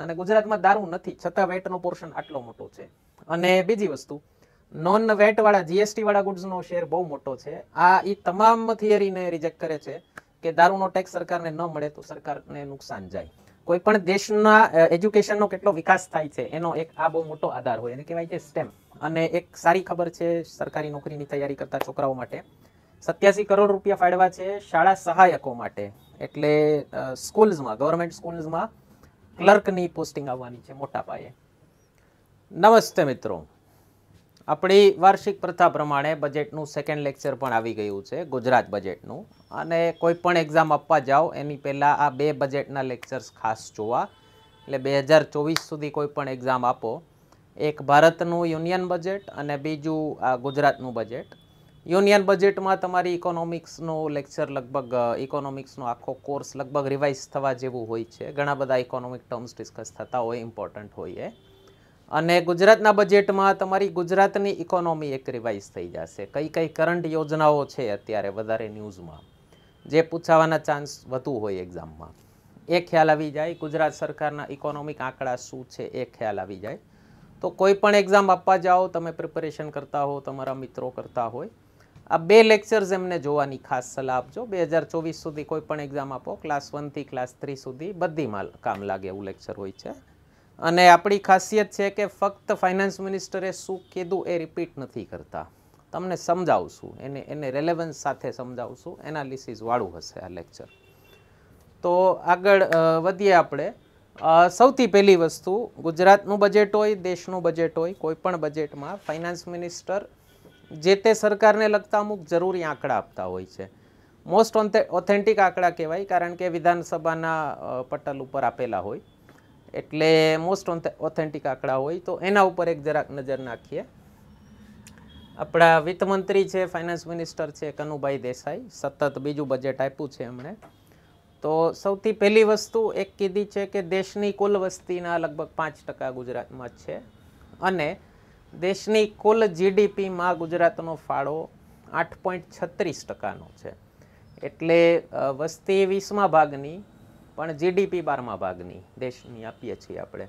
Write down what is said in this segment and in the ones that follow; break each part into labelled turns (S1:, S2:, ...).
S1: અને ગુજરાતમાં દારૂ નથી છતાં વેટનો પોર્શન આટલો મોટો છે અને બીજી વસ્તુ નોન વેટ વાળા જીએસટી વાળા ગુડ્સનો શેર બહુ મોટો છે આ એ તમામ થિયરીને રિજેક્ટ કરે છે કે દારૂનો ટેક્સ સરકારને ન મળે તો સરકારને નુકસાન જાય કોઈ પણ દેશના એજ્યુકેશનનો કેટલો વિકાસ થાય છે એનો એક આ બહુ મોટો આધાર હોય એને કહેવાય છે સ્ટેમ અને એક સારી ખબર છે સરકારી નોકરીની તૈયારી કરતા છોકરાઓ માટે સત્યાસી કરોડ રૂપિયા ફાળવા છે શાળા સહાયકો માટે એટલે સ્કૂલ્સમાં ગવર્મેન્ટ સ્કૂલ્સમાં ક્લર્કની પોસ્ટિંગ આવવાની છે મોટા પાયે નમસ્તે મિત્રો આપણી વાર્ષિક પ્રથા પ્રમાણે બજેટનું સેકન્ડ લેક્ચર પણ આવી ગયું છે ગુજરાત બજેટનું અને કોઈ પણ એક્ઝામ આપવા જાઓ એની પહેલાં આ બે બજેટના લેક્ચર્સ ખાસ જોવા એટલે બે હજાર ચોવીસ સુધી કોઈ પણ એક્ઝામ આપો એક ભારતનું યુનિયન બજેટ અને બીજું આ ગુજરાતનું બજેટ યુનિયન બજેટમાં તમારી ઇકોનોમિક્સનો લેક્ચર લગભગ ઇકોનોમિક્સનો આખો કોર્સ લગભગ રિવાઇઝ થવા જેવું હોય છે ઘણા બધા ઇકોનોમિક ટર્મ્સ ડિસ્કસ થતા હોય ઇમ્પોર્ટન્ટ હોય અને ગુજરાતના બજેટમાં તમારી ગુજરાતની ઇકોનોમી એક રિવાઇઝ થઈ જશે કઈ કઈ કરંટ યોજનાઓ છે અત્યારે વધારે ન્યૂઝમાં જે પૂછાવાના ચાન્સ વધુ હોય એક્ઝામમાં એ ખ્યાલ આવી જાય ગુજરાત સરકારના ઇકોનોમિક આંકડા શું છે એ ખ્યાલ આવી જાય તો કોઈ પણ એક્ઝામ આપવા જાઓ તમે પ્રિપેરેશન કરતા હો તમારા મિત્રો કરતા હોય આ બે લેક્ચર્સ એમને જોવાની ખાસ સલાહ આપજો બે હજાર ચોવીસ સુધી કોઈ પણ એક્ઝામ આપો ક્લાસ વનથી ક્લાસ થ્રી સુધી બધી કામ લાગે એવું લેક્ચર હોય છે અને આપણી ખાસિયત છે કે ફક્ત ફાઇનાન્સ મિનિસ્ટરે શું કીધું એ રિપીટ નથી કરતા તમને સમજાવશું એને એને રેલેવન્સ સાથે સમજાવશું એનાલિસિસવાળું હશે આ લેક્ચર તો આગળ વધીએ આપણે સૌથી પહેલી વસ્તુ ગુજરાતનું બજેટ હોય દેશનું બજેટ હોય કોઈ પણ બજેટમાં ફાઇનાન્સ મિનિસ્ટર જે તે સરકારને લગતા અમુક જરૂરી આંકડા આપતા હોય છે મોસ્ટ ઓન ઓથેન્ટિક આંકડા કહેવાય કારણ કે વિધાનસભાના પટલ ઉપર આપેલા હોય એટલે મોસ્ટ ઓન ઓથેન્ટિક આંકડા હોય તો એના ઉપર એક જરાક નજર નાખીએ આપણા વિત્તમંત્રી છે ફાઇનાન્સ મિનિસ્ટર છે કનુભાઈ દેસાઈ સતત બીજું બજેટ આપ્યું છે એમણે તો સૌથી પહેલી વસ્તુ એક કીધી છે કે દેશની કુલ વસ્તીના લગભગ પાંચ ટકા ગુજરાતમાં છે અને દેશની કુલ જીડીપીમાં ગુજરાતનો ફાળો આઠ પોઈન્ટ છત્રીસ ટકાનો છે એટલે વસ્તી વીસમા ભાગની પણ જીડીપી બારમા ભાગની દેશની આપીએ છીએ આપણે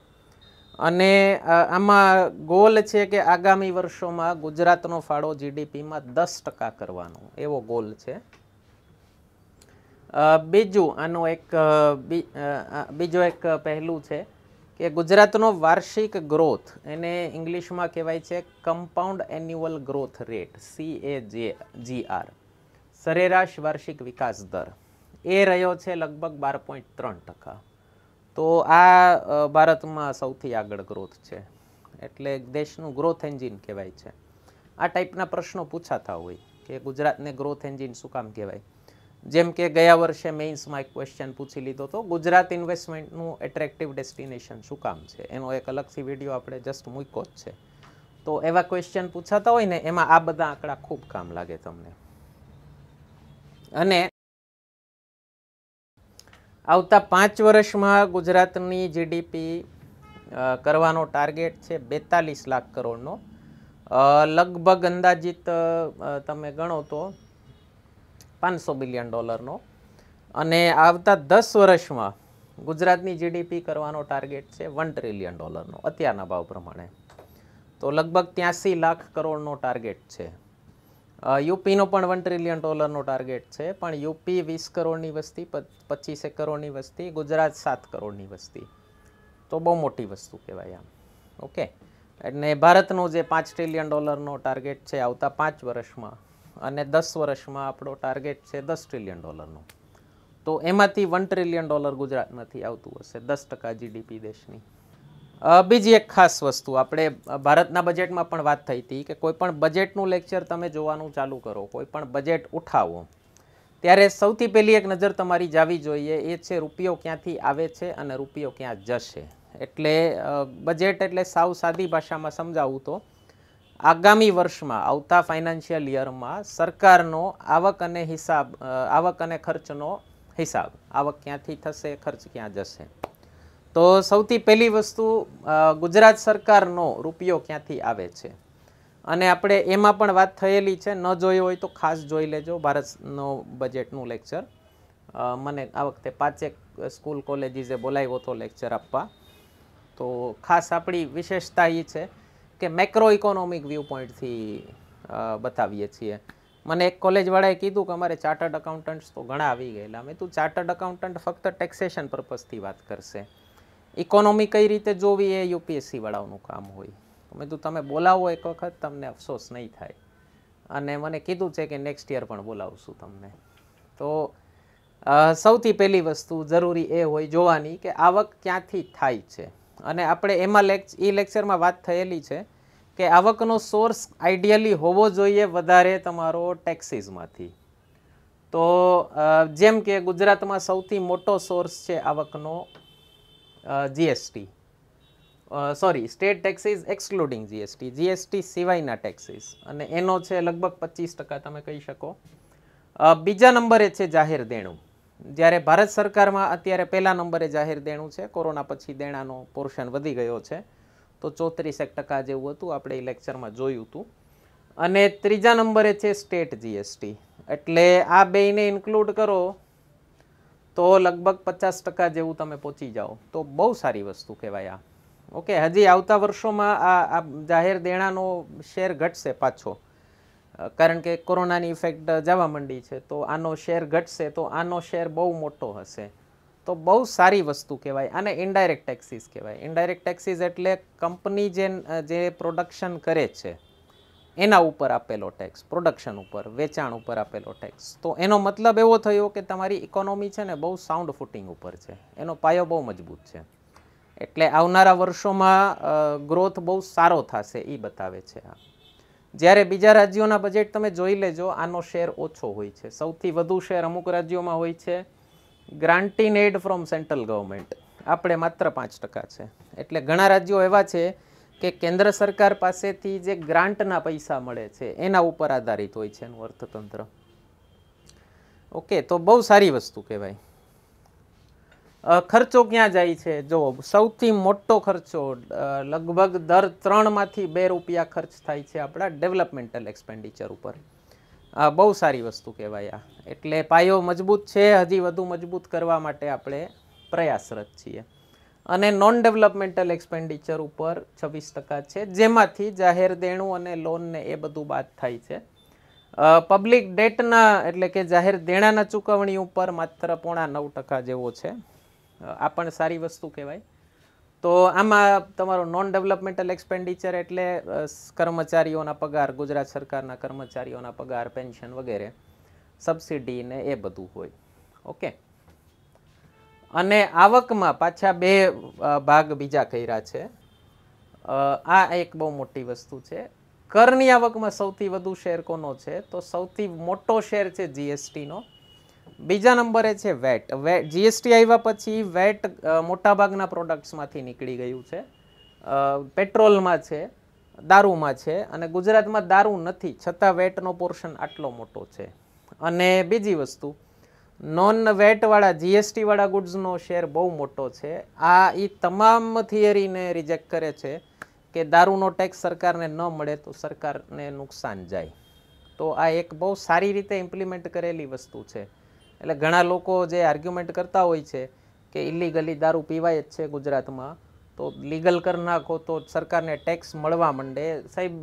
S1: અને આમાં ગોલ છે કે આગામી વર્ષોમાં ગુજરાતનો ફાળો જીડીપીમાં દસ ટકા કરવાનો એવો ગોલ છે બીજું આનું એક બીજો એક પહેલું છે કે ગુજરાતનો વાર્ષિક ગ્રોથ એને ઇંગ્લિશમાં કહેવાય છે compound annual growth rate C A જે જી આર સરેરાશ વાર્ષિક વિકાસ દર એ રહ્યો છે લગભગ બાર પોઈન્ટ ત્રણ ટકા તો આ ભારતમાં સૌથી આગળ ગ્રોથ છે એટલે દેશનું ગ્રોથ એન્જિન કહેવાય છે આ ટાઈપના પ્રશ્નો પૂછાતા હોય કે ગુજરાતને ગ્રોથ એન્જિન શું કામ કહેવાય જેમ કે ગયા વર્ષે મેઇન્સમાં એક ક્વેશ્ચન પૂછી લીધો હતો ગુજરાત ઇન્વેસ્ટમેન્ટનું એટ્રેક્ટિવ ડેસ્ટિનેશન શું કામ છે એનો એક અલગથી વિડીયો આપણે જસ્ટ મૂક્યો જ છે તો એવા ક્વેશ્ચન પૂછાતા હોય ને એમાં આ બધા આંકડા ખૂબ કામ લાગે તમને અને આવતા પાંચ વર્ષમાં ગુજરાતની જીડીપી કરવાનો ટાર્ગેટ છે બેતાલીસ લાખ કરોડનો લગભગ અંદાજિત તમે ગણો તો પાંચસો બિલિયન ડોલરનો અને આવતા દસ વર્ષમાં ગુજરાતની જીડીપી કરવાનો ટાર્ગેટ છે વન ટ્રિલિયન ડોલરનો અત્યારના ભાવ પ્રમાણે તો લગભગ ત્યાંસી લાખ કરોડનો ટાર્ગેટ છે યુપીનો પણ વન ટ્રિલિયન ડોલરનો ટાર્ગેટ છે પણ યુપી વીસ કરોડની વસ્તી પચીસેક કરોડની વસ્તી ગુજરાત સાત કરોડની વસ્તી તો બહુ મોટી વસ્તુ કહેવાય આમ ઓકે એટલે ભારતનો જે પાંચ ટ્રિલિયન ડોલરનો ટાર્ગેટ છે આવતા પાંચ વર્ષમાં અને દસ વર્ષમાં આપણો ટાર્ગેટ છે દસ ટ્રિલિયન ડોલરનો તો એમાંથી વન ટ્રિલિયન ડોલર ગુજરાતમાંથી આવતું હશે દસ ટકા જીડીપી દેશની બીજી એક ખાસ વસ્તુ આપણે ભારતના બજેટમાં પણ વાત થઈ હતી કે કોઈપણ બજેટનું લેક્ચર તમે જોવાનું ચાલુ કરો કોઈપણ બજેટ ઉઠાવો ત્યારે સૌથી પહેલી એક નજર તમારી જાવી જોઈએ એ છે રૂપિયો ક્યાંથી આવે છે અને રૂપિયો ક્યાં જશે એટલે બજેટ એટલે સાવ સાદી ભાષામાં સમજાવું તો આગામી વર્ષમાં આવતા ફાઇનાન્શિયલ યરમાં સરકારનો આવક અને હિસાબ આવક અને ખર્ચનો હિસાબ આવક ક્યાંથી થશે ખર્ચ ક્યાં જશે તો સૌથી પહેલી વસ્તુ ગુજરાત સરકારનો રૂપિયો ક્યાંથી આવે છે અને આપણે એમાં પણ વાત થયેલી છે ન જોયો હોય તો ખાસ જોઈ લેજો ભારતનો બજેટનું લેક્ચર મને આ વખતે પાંચેક સ્કૂલ કોલેજીસે બોલાવ્યો હતો લેક્ચર આપવા તો ખાસ આપણી વિશેષતા એ છે કે મેક્રો ઇકોનોમિક વ્યૂ પોઈન્ટથી બતાવીએ છીએ મને એક કોલેજવાળાએ કીધું કે અમારે ચાર્ટર્ડ અકાઉન્ટન્ટ્સ તો ઘણા આવી ગયેલા મેં તું ચાર્ટર્ડ અકાઉન્ટન્ટ ફક્ત ટેક્સેશન પર્પઝથી વાત કરશે ઇકોનોમી કઈ રીતે જોવી એ યુપીએસસીવાળાઓનું કામ હોય મેં તું તમે બોલાવો એક વખત તમને અફસોસ નહીં થાય અને મને કીધું છે કે નેક્સ્ટ યર પણ બોલાવશું તમને તો સૌથી પહેલી વસ્તુ જરૂરી એ હોય જોવાની કે આવક ક્યાંથી થાય છે અને આપણે એમાં લેક્ચ એ લેક્ચરમાં વાત થયેલી છે કે આવકનો સોર્સ આઈડિયલી હોવો જોઈએ વધારે તમારો ટેક્સીસમાંથી તો જેમ કે ગુજરાતમાં સૌથી મોટો સોર્સ છે આવકનો GST sorry state taxes excluding GST GST સિવાયના ટેક્સીસ અને એનો છે લગભગ પચીસ ટકા તમે કહી શકો બીજા નંબરે છે જાહેર દેણું જ્યારે ભારત સરકારમાં અત્યારે પહેલા નંબરે જાહેર દેણું છે કોરોના પછી દેણાનો પોર્શન વધી ગયો છે તો ચોત્રીસેક ટકા જેવું હતું આપણે લેક્ચરમાં જોયું હતું અને ત્રીજા નંબરે છે સ્ટેટ જીએસટી એટલે આ બેને ઇન્ક્લુડ કરો તો લગભગ પચાસ ટકા જેવું તમે પહોંચી જાઓ તો બહુ સારી વસ્તુ કહેવાય આ ઓકે હજી આવતા વર્ષોમાં આ જાહેર દેણાનો શેર ઘટશે પાછો કારણ કે કોરોનાની ઇફેક્ટ જવા માંડી છે તો આનો શેર ઘટશે તો આનો શેર બહુ મોટો હશે તો બહુ સારી વસ્તુ કહેવાય આને ઇન્ડાયરેક્ટ ટેક્સીસ કહેવાય ઇન્ડાયરેક્ટ ટેક્સીસ એટલે કંપની જે જે પ્રોડક્શન કરે છે એના ઉપર આપેલો ટેક્સ પ્રોડક્શન ઉપર વેચાણ ઉપર આપેલો ટેક્સ તો એનો મતલબ એવો થયો કે તમારી ઇકોનોમી છે ને બહુ સાઉન્ડ ફૂટિંગ ઉપર છે એનો પાયો બહુ મજબૂત છે એટલે આવનારા વર્ષોમાં ગ્રોથ બહુ સારો થશે એ બતાવે છે આ જ્યારે બીજા રાજ્યોના બજેટ તમે જોઈ લેજો આનો શેર ઓછો હોય છે સૌથી વધુ શેર અમુક રાજ્યોમાં હોય છે grant in aid from central government આપણે માત્ર પાંચ ટકા છે એટલે ઘણા રાજ્યો એવા છે કે કેન્દ્ર સરકાર પાસેથી જે ગ્રાન્ટના પૈસા મળે છે એના ઉપર આધારિત હોય છે એનું અર્થતંત્ર ઓકે તો બહુ સારી વસ્તુ કહેવાય ખર્ચો ક્યાં જાય છે જો સૌથી મોટો ખર્ચો લગભગ દર ત્રણમાંથી બે રૂપિયા ખર્ચ થાય છે આપણા ડેવલપમેન્ટલ એક્સપેન્ડિચર ઉપર આ બહુ સારી વસ્તુ કહેવાય એટલે પાયો મજબૂત છે હજી વધુ મજબૂત કરવા માટે આપણે પ્રયાસરત છીએ અને નોન ડેવલપમેન્ટલ એક્સપેન્ડિચર ઉપર છવ્વીસ ટકા છે જેમાંથી જાહેર દેણું અને લોનને એ બધું બાદ થાય છે પબ્લિક ડેટના એટલે કે જાહેર દેણાના ચૂકવણી ઉપર માત્ર પોણા નવ ટકા જેવો છે આ પણ સારી વસ્તુ કહેવાય તો આમાં તમારો નોન ડેવલપમેન્ટલ એક્સપેન્ડિચર એટલે કર્મચારીઓના પગાર ગુજરાત સરકારના કર્મચારીઓના પગાર પેન્શન વગેરે સબસિડી ને એ બધું હોય ઓકે અને આવકમાં પાછા બે ભાગ બીજા કર્યા છે આ એક બહુ મોટી વસ્તુ છે કરની આવકમાં સૌથી વધુ શેર કોનો છે તો સૌથી મોટો શેર છે જીએસટીનો બીજા નંબરે છે વેટ વેટ જીએસટી આવ્યા પછી વેટ મોટાભાગના પ્રોડક્ટ્સમાંથી નીકળી ગયું છે પેટ્રોલમાં છે દારૂમાં છે અને ગુજરાતમાં દારૂ નથી છતાં વેટનો પોર્શન આટલો મોટો છે અને બીજી વસ્તુ નોન વેટવાળા જીએસટીવાળા ગુડ્સનો શેર બહુ મોટો છે આ એ તમામ થિયરીને રિજેક્ટ કરે છે કે દારૂનો ટેક્સ સરકારને ન મળે તો સરકારને નુકસાન જાય તો આ એક બહુ સારી રીતે ઇમ્પ્લિમેન્ટ કરેલી વસ્તુ છે એટલે ઘણા લોકો જે આર્ગ્યુમેન્ટ કરતા હોય છે કે ઇલીગલી દારૂ પીવાય જ છે ગુજરાતમાં તો લીગલ કરી નાખો તો સરકારને ટેક્સ મળવા માંડે સાહેબ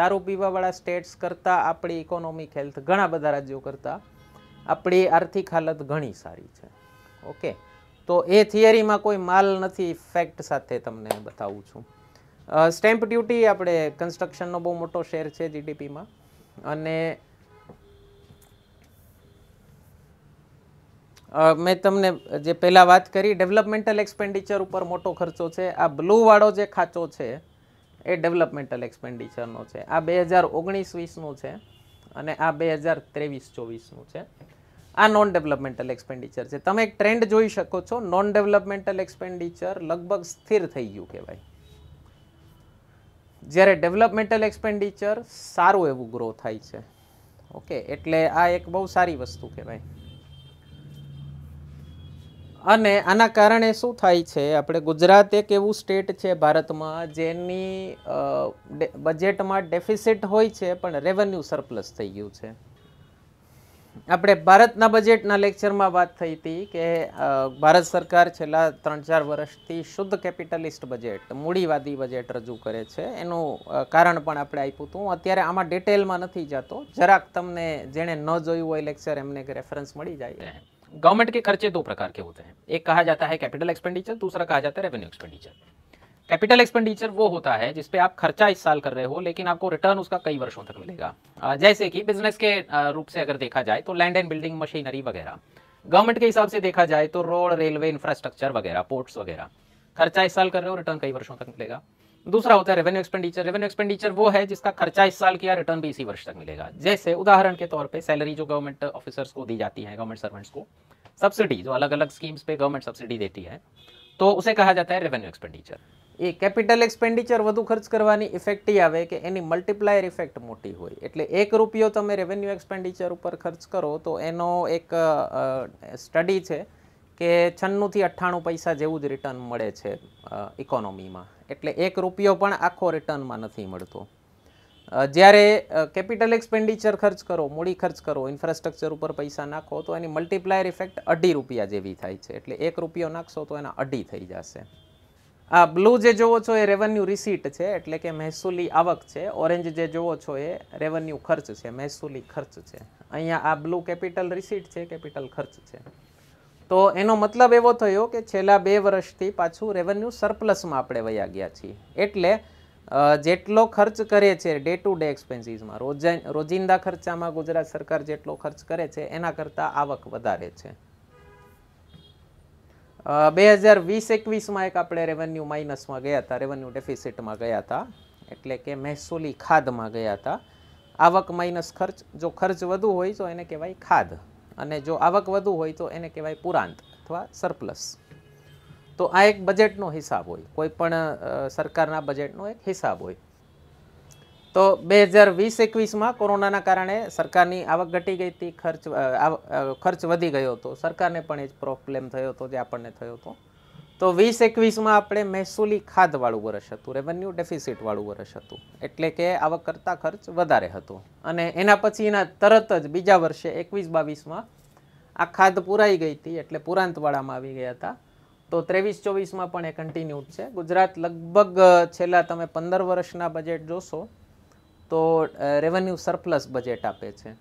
S1: દારૂ પીવાવાળા સ્ટેટ્સ કરતાં આપણી ઇકોનોમિક હેલ્થ ઘણા બધા રાજ્યો કરતાં આપણી આર્થિક હાલત ઘણી સારી છે ઓકે તો એ થિયરીમાં કોઈ માલ નથી ફેક્ટ સાથે તમને બતાવું છું સ્ટેમ્પ ડ્યુટી આપણે કન્સ્ટ્રક્શનનો બહુ મોટો શેર છે જીડીપીમાં અને મેં તમને જે પહેલાં વાત કરી ડેવલપમેન્ટલ એક્સપેન્ડિચર ઉપર મોટો ખર્ચો છે આ બ્લુવાળો જે ખાચો છે એ ડેવલપમેન્ટલ એક્સપેન્ડિચરનો છે આ બે હજાર ઓગણીસ વીસનું છે અને આ બે હજાર ત્રેવીસ ચોવીસનું છે આ નોન ડેવલપમેન્ટલ એક્સપેન્ડિચર છે તમે એક ટ્રેન્ડ જોઈ શકો છો નોન ડેવલપમેન્ટલ એક્સપેન્ડિચર લગભગ સ્થિર થઈ ગયું કહેવાય જ્યારે ડેવલપમેન્ટલ એક્સપેન્ડિચર સારું એવું ગ્રો થાય છે ઓકે એટલે આ એક બહુ સારી વસ્તુ કહેવાય અને આના કારણે શું થાય છે આપણે ગુજરાત એક એવું સ્ટેટ છે ભારતમાં જેની બજેટમાં ડેફિસિટ હોય છે પણ રેવન્યુ સરપ્લસ થઈ ગયું છે આપણે ભારતના બજેટના લેક્ચરમાં વાત થઈ હતી કે ભારત સરકાર છેલ્લા ત્રણ ચાર વર્ષથી શુદ્ધ કેપિટલિસ્ટ બજેટ મૂડીવાદી બજેટ રજૂ કરે છે એનું કારણ પણ આપણે આપ્યું હતું અત્યારે આમાં ડિટેલમાં નથી જતો જરાક તમને જેણે ન જોયું હોય લેક્ચર એમને રેફરન્સ મળી જાય गवर्नमेंट के खर्चे दो प्रकार के होते हैं एक कहा जाता है कैपिटल एक्सपेंडिचर दूसरा कहा जाता है रेवेन्यू एक्सपेंडिचर कैपिटल एक्सपेंडिचर वो होता है जिसपे आप खर्चा इस साल कर रहे हो लेकिन आपको रिटर्न उसका कई वर्षों तक मिलेगा जैसे कि बिजनेस के रूप से अगर देखा जाए तो लैंड एंड बिल्डिंग मशीनरी वगैरह गवर्नमेंट के हिसाब से देखा जाए तो रोड रेलवे इंफ्रास्ट्रक्चर वगैरह पोर्ट्स वगैरह खर्चा इस साल कर रहे हो रिटर्न कई वर्षों तक मिलेगा दूसरा होता है रेवेन्यू एक्सपेंडिचर रेवेन्यू एक्सपेंडिचर वो है जिसका खर्चा इस साल किया रिटर्न भी इसी वर्ष तक मिलेगा जैसे उदाहरण के तौर पे सैलरी जो गवर्नमेंट ऑफिसर्स को दी जाती है गवर्नमेंट सर्वेंट्स को सब्सिडी जो अलग अलग स्कीम्स पे गवर्नमेंट सब्सिडी देती है तो उसे कहा जाता है रेवेन्यू एक्सपेंडिचर ये कैपिटल एक्सपेंडिचर वधु खर्च करवानी इफेक्ट ही आवे कि एनी मल्टीप्लायर इफेक्ट मोटी હોય એટલે એક રૂપિયો તમે રેવન્યુ એક્સપેન્ડિચર ઉપર ખર્ચ કરો તો એનો એક સ્ટડી છે કે છન્નુંથી અઠ્ઠાણું પૈસા જેવું જ રિટર્ન મળે છે ઇકોનોમીમાં એટલે એક રૂપિયો પણ આખો રિટર્નમાં નથી મળતો જ્યારે કેપિટલ એક્સપેન્ડિચર ખર્ચ કરો મૂડી ખર્ચ કરો ઇન્ફ્રાસ્ટ્રક્ચર ઉપર પૈસા નાખો તો એની મલ્ટીપ્લાયર ઇફેક્ટ અઢી રૂપિયા જેવી થાય છે એટલે એક રૂપિયો નાખશો તો એના અઢી થઈ જશે આ બ્લુ જે જોવો છો એ રેવન્યુ રિસીટ છે એટલે કે મહેસૂલી આવક છે ઓરેન્જ જે જોવો છો એ રેવન્યુ ખર્ચ છે મહેસૂલી ખર્ચ છે અહીંયા આ બ્લુ કેપિટલ રિસીટ છે કેપિટલ ખર્ચ છે તો એનો મતલબ એવો થયો કે છેલ્લા બે વર્ષથી પાછું રેવન્યુ સરપ્લસમાં આપણે વયા ગયા છીએ એટલે જેટલો ખર્ચ કરે છે ડે ટુ ડે એક્સપેન્સીસમાં રોજ રોજિંદા ખર્ચામાં ગુજરાત સરકાર જેટલો ખર્ચ કરે છે એના કરતાં આવક વધારે છે બે હજાર વીસ એકવીસમાં એક આપણે રેવન્યુ માઇનસમાં ગયા હતા રેવન્યુ ડેફિસિટમાં ગયા હતા એટલે કે મહેસૂલી ખાધમાં ગયા હતા આવક માઇનસ ખર્ચ જો ખર્ચ વધુ હોય તો એને કહેવાય ખાધ અને જો આવક વધુ હોય તો એને કહેવાય પુરાંત અથવા સરપ્લસ તો આ એક બજેટનો હિસાબ હોય કોઈ પણ સરકારના બજેટનો એક હિસાબ હોય તો બે હજાર વીસ એકવીસમાં કોરોનાના કારણે સરકારની આવક ઘટી ગઈ હતી ખર્ચ ખર્ચ વધી ગયો હતો સરકારને પણ એ જ પ્રોબ્લેમ થયો હતો જે આપણને થયો હતો તો વીસ એકવીસમાં આપણે મહેસૂલી ખાધવાળું વર્ષ હતું રેવન્યુ ડેફિસિટવાળું વર્ષ હતું એટલે કે આવક કરતાં ખર્ચ વધારે હતો અને એના પછી એના તરત જ બીજા વર્ષે એકવીસ બાવીસમાં આ ખાદ પુરાઈ ગઈ હતી એટલે પુરાંતવાળામાં આવી ગયા હતા તો ત્રેવીસ ચોવીસમાં પણ એ કન્ટિન્યુડ છે ગુજરાત લગભગ છેલ્લા તમે પંદર વર્ષના બજેટ જોશો તો રેવન્યુ સરપ્લસ બજેટ આપે છે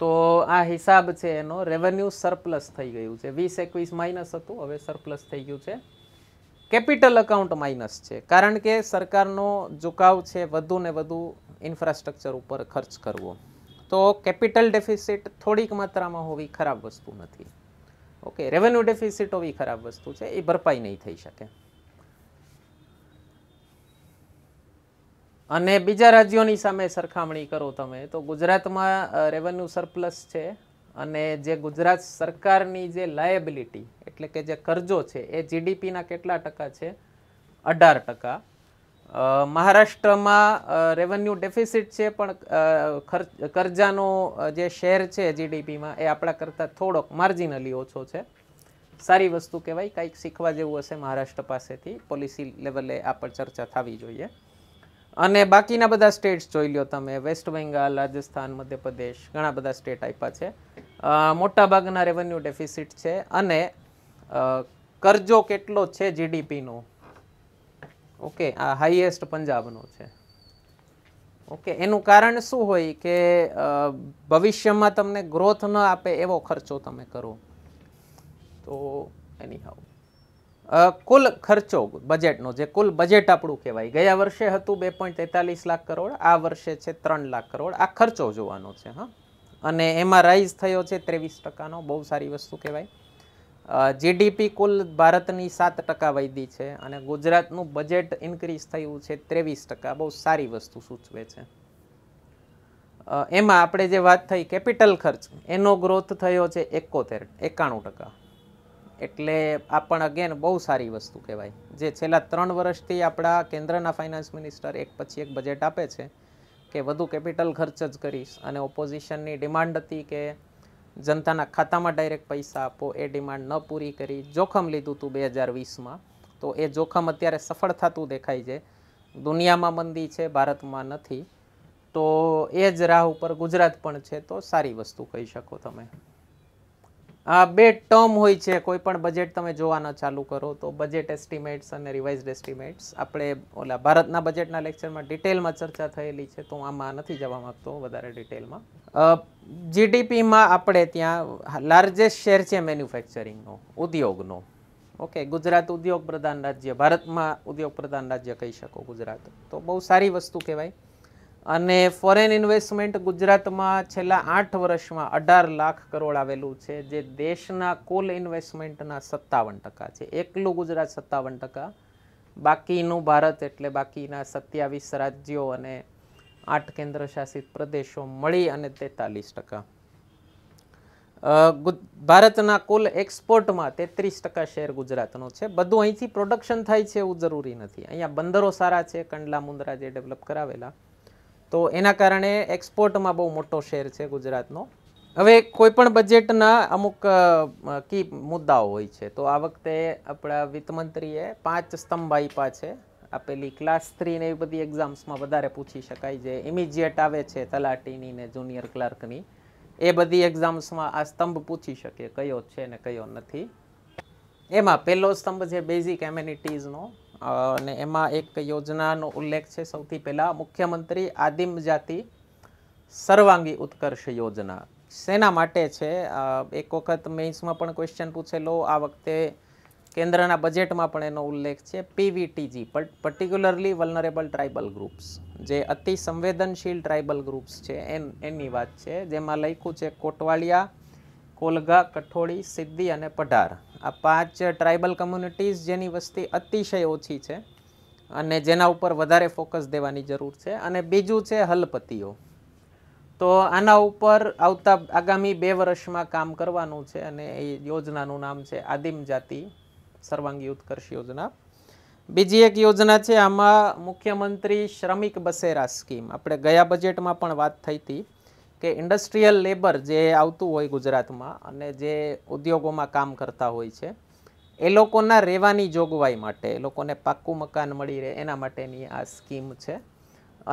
S1: તો આ હિસાબ છે એનો રેવન્યુ સરપ્લસ થઈ ગયું છે વીસ એકવીસ માઇનસ હતું હવે સરપ્લસ થઈ ગયું છે કેપિટલ એકાઉન્ટ માઇનસ છે કારણ કે સરકારનો ઝુકાવ છે વધુ ને વધુ ઇન્ફ્રાસ્ટ્રક્ચર ઉપર ખર્ચ કરવો તો કેપિટલ ડેફિસિટ થોડીક માત્રામાં હોવી ખરાબ વસ્તુ નથી ઓકે રેવન્યુ ડેફિસિટ હોવી ખરાબ વસ્તુ છે એ ભરપાઈ નહીં થઈ શકે અને બીજા રાજ્યોની સામે સરખામણી કરો તમે તો ગુજરાતમાં રેવન્યુ સરપ્લસ છે અને જે ગુજરાત સરકારની જે લાયબિલિટી એટલે કે જે કરજો છે એ જીડીપીના કેટલા ટકા છે અઢાર ટકા મહારાષ્ટ્રમાં રેવન્યુ ડેફિસિટ છે પણ કરજાનો જે શેર છે જીડીપીમાં એ આપણા કરતાં થોડોક માર્જિનલી ઓછો છે સારી વસ્તુ કહેવાય કંઈક શીખવા જેવું હશે મહારાષ્ટ્ર પાસેથી પોલિસી લેવલે આ પર ચર્ચા થવી જોઈએ અને બાકીના બધા સ્ટેટ્સ જોઈ લો તમે વેસ્ટ બેંગાલ રાજસ્થાન મધ્યપ્રદેશ ઘણા બધા સ્ટેટ આપ્યા છે મોટાભાગના રેવન્યુ ડેફિસિટ છે અને કરજો કેટલો છે જીડીપીનો ઓકે આ હાઈએસ્ટ પંજાબનો છે ઓકે એનું કારણ શું હોય કે ભવિષ્યમાં તમને ગ્રોથ ન આપે એવો ખર્ચો તમે કરો તો એની હાઉ કુલ ખર્ચો બજેટનો જે કુલ બજેટ આપણું કહેવાય ગયા વર્ષે હતું બે પોઈન્ટ તેતાલીસ લાખ કરોડ આ વર્ષે છે ત્રણ લાખ કરોડ આ ખર્ચો જોવાનો છે હા અને એમાં રાઇઝ થયો છે ત્રેવીસ ટકાનો બહુ સારી વસ્તુ કહેવાય જીડીપી કુલ ભારતની સાત ટકા વૈધી છે અને ગુજરાતનું બજેટ ઇન્ક્રીઝ થયું છે ત્રેવીસ ટકા બહુ સારી વસ્તુ સૂચવે છે એમાં આપણે જે વાત થઈ કેપિટલ ખર્ચ એનો ગ્રોથ થયો છે એકોતેર એકાણું ટકા એટલે આ પણ અગેન બહુ સારી વસ્તુ કહેવાય જે છેલ્લા ત્રણ વર્ષથી આપણા કેન્દ્રના ફાઇનાન્સ મિનિસ્ટર એક પછી એક બજેટ આપે છે કે વધુ કેપિટલ ખર્ચ જ કરીશ અને ઓપોઝિશનની ડિમાન્ડ હતી કે જનતાના ખાતામાં ડાયરેક્ટ પૈસા આપો એ ડિમાન્ડ ન પૂરી કરી જોખમ લીધું હતું બે હજાર વીસમાં તો એ જોખમ અત્યારે સફળ થતું દેખાય છે દુનિયામાં મંદી છે ભારતમાં નથી તો એ જ રાહ ઉપર ગુજરાત પણ છે તો સારી વસ્તુ કહી શકો તમે આ બે ટર્મ હોય છે કોઈ પણ બજેટ તમે જોવાના ચાલુ કરો તો બજેટ એસ્ટિમેટ્સ અને રિવાઇઝડ એસ્ટિમેટ્સ આપણે ઓલા ભારતના બજેટના લેક્ચરમાં ડિટેલમાં ચર્ચા થયેલી છે તો આમાં નથી જવા માગતો વધારે ડિટેલમાં જીડીપીમાં આપણે ત્યાં લાર્જેસ્ટ શેર છે મેન્યુફેક્ચરિંગનો ઉદ્યોગનો ઓકે ગુજરાત ઉદ્યોગ પ્રધાન રાજ્ય ભારતમાં ઉદ્યોગ પ્રધાન રાજ્ય કહી શકો ગુજરાત તો બહુ સારી વસ્તુ કહેવાય અને ફોરેન ઇન્વેસ્ટમેન્ટ ગુજરાતમાં છેલ્લા આઠ વર્ષમાં અઢાર લાખ કરોડ આવેલું છે જે દેશના કુલ ઇન્વેસ્ટમેન્ટના સત્તાવન ટકા છે એકલું ગુજરાત સત્તાવન ટકા બાકીનું ભારત એટલે બાકીના સત્યાવીસ રાજ્યો અને આઠ કેન્દ્રશાસિત પ્રદેશો મળી અને તેતાલીસ ટકા ભારતના કુલ એક્સપોર્ટમાં તેત્રીસ ટકા શેર ગુજરાતનો છે બધું અહીંથી પ્રોડક્શન થાય છે એવું જરૂરી નથી અહીંયા બંદરો સારા છે કંડલા મુંદ્રા જે ડેવલપ કરાવેલા તો એના કારણે એક્સપોર્ટમાં બહુ મોટો શેર છે ગુજરાતનો હવે કોઈપણ બજેટના અમુક કી મુદ્દાઓ હોય છે તો આ વખતે આપણા વિત્તમંત્રીએ પાંચ સ્તંભ આપ્યા છે આપેલી ક્લાસ થ્રી ને એવી બધી એક્ઝામ્સમાં વધારે પૂછી શકાય જે ઇમિજિએટ આવે છે તલાટીની ને જુનિયર ક્લાર્કની એ બધી એક્ઝામ્સમાં આ સ્તંભ પૂછી શકે કયો છે ને કયો નથી એમાં પહેલો સ્તંભ છે બેઝિક એમ્યુનિટીઝનો અને એમાં એક યોજનાનો ઉલ્લેખ છે સૌથી પહેલાં મુખ્યમંત્રી આદિમ જાતિ સર્વાંગી ઉત્કર્ષ યોજના શેના માટે છે એક વખત મેઇન્સમાં પણ ક્વેશ્ચન પૂછેલો આ વખતે કેન્દ્રના બજેટમાં પણ એનો ઉલ્લેખ છે PVTG particularly vulnerable tribal groups જે અતિ સંવેદનશીલ ટ્રાઇબલ ગ્રુપ્સ છે એન એની વાત છે જેમાં લખ્યું છે કોટવાળિયા કોલગા કઠોળી સિદ્ધિ અને પઢાર આ પાંચ ટ્રાઇબલ કમ્યુનિટીઝ જેની વસ્તી અતિશય ઓછી છે અને જેના ઉપર વધારે ફોકસ દેવાની જરૂર છે અને બીજું છે હલપતિઓ તો આના ઉપર આવતા આગામી બે વર્ષમાં કામ કરવાનું છે અને એ યોજનાનું નામ છે આદિમ જાતિ સર્વાંગી ઉત્કર્ષ યોજના બીજી એક યોજના છે આમાં મુખ્યમંત્રી શ્રમિક બસેરા સ્કીમ આપણે ગયા બજેટમાં પણ વાત થઈ હતી કે ઇન્ડસ્ટ્રીયલ લેબર જે આવતું હોય ગુજરાતમાં અને જે ઉદ્યોગોમાં કામ કરતા હોય છે એ લોકોના રહેવાની જોગવાઈ માટે એ લોકોને પાક્કું મકાન મળી રહે એના માટેની આ સ્કીમ છે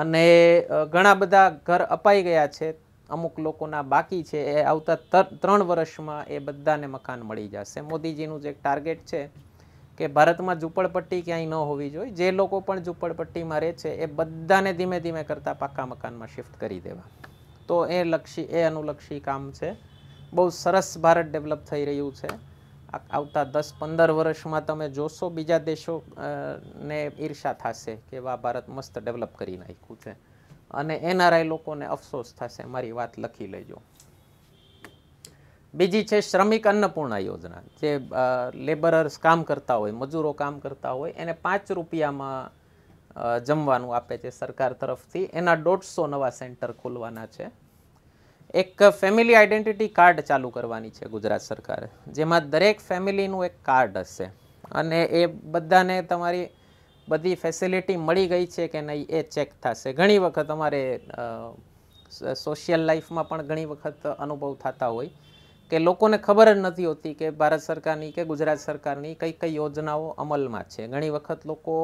S1: અને ઘણા બધા ઘર અપાઈ ગયા છે અમુક લોકોના બાકી છે એ આવતા ત્રણ વર્ષમાં એ બધાને મકાન મળી જશે મોદીજીનું જે ટાર્ગેટ છે કે ભારતમાં ઝૂંપડપટ્ટી ક્યાંય ન હોવી જોઈએ જે લોકો પણ ઝૂંપડપટ્ટીમાં રહે છે એ બધાને ધીમે ધીમે કરતાં પાક્કા મકાનમાં શિફ્ટ કરી દેવા તો એ લક્ષી એ અનુલક્ષી કામ છે બહુ સરસ ભારત ડેવલપ થઈ રહ્યું છે આવતા દસ પંદર વર્ષમાં તમે જોશો બીજા દેશો ને ઈર્ષા થશે કે વા ભારત મસ્ત ડેવલપ કરી નાખ્યું છે અને એનઆરઆઈ લોકોને અફસોસ થશે મારી વાત લખી લેજો બીજી છે શ્રમિક અન્નપૂર્ણા યોજના જે લેબરર્સ કામ કરતા હોય મજૂરો કામ કરતા હોય એને પાંચ રૂપિયામાં જમવાનું આપે છે સરકાર તરફથી એના દોઢસો નવા સેન્ટર ખોલવાના છે એક ફેમિલી આઈડેન્ટિટી કાર્ડ ચાલુ કરવાની છે ગુજરાત સરકારે જેમાં દરેક ફેમિલીનું એક કાર્ડ હશે અને એ બધાને તમારી બધી ફેસિલિટી મળી ગઈ છે કે નહીં એ ચેક થશે ઘણી વખત અમારે સોશિયલ લાઈફમાં પણ ઘણી વખત અનુભવ થતા હોય કે લોકોને ખબર જ નથી હોતી કે ભારત સરકારની કે ગુજરાત સરકારની કઈ કઈ યોજનાઓ અમલમાં છે ઘણી વખત લોકો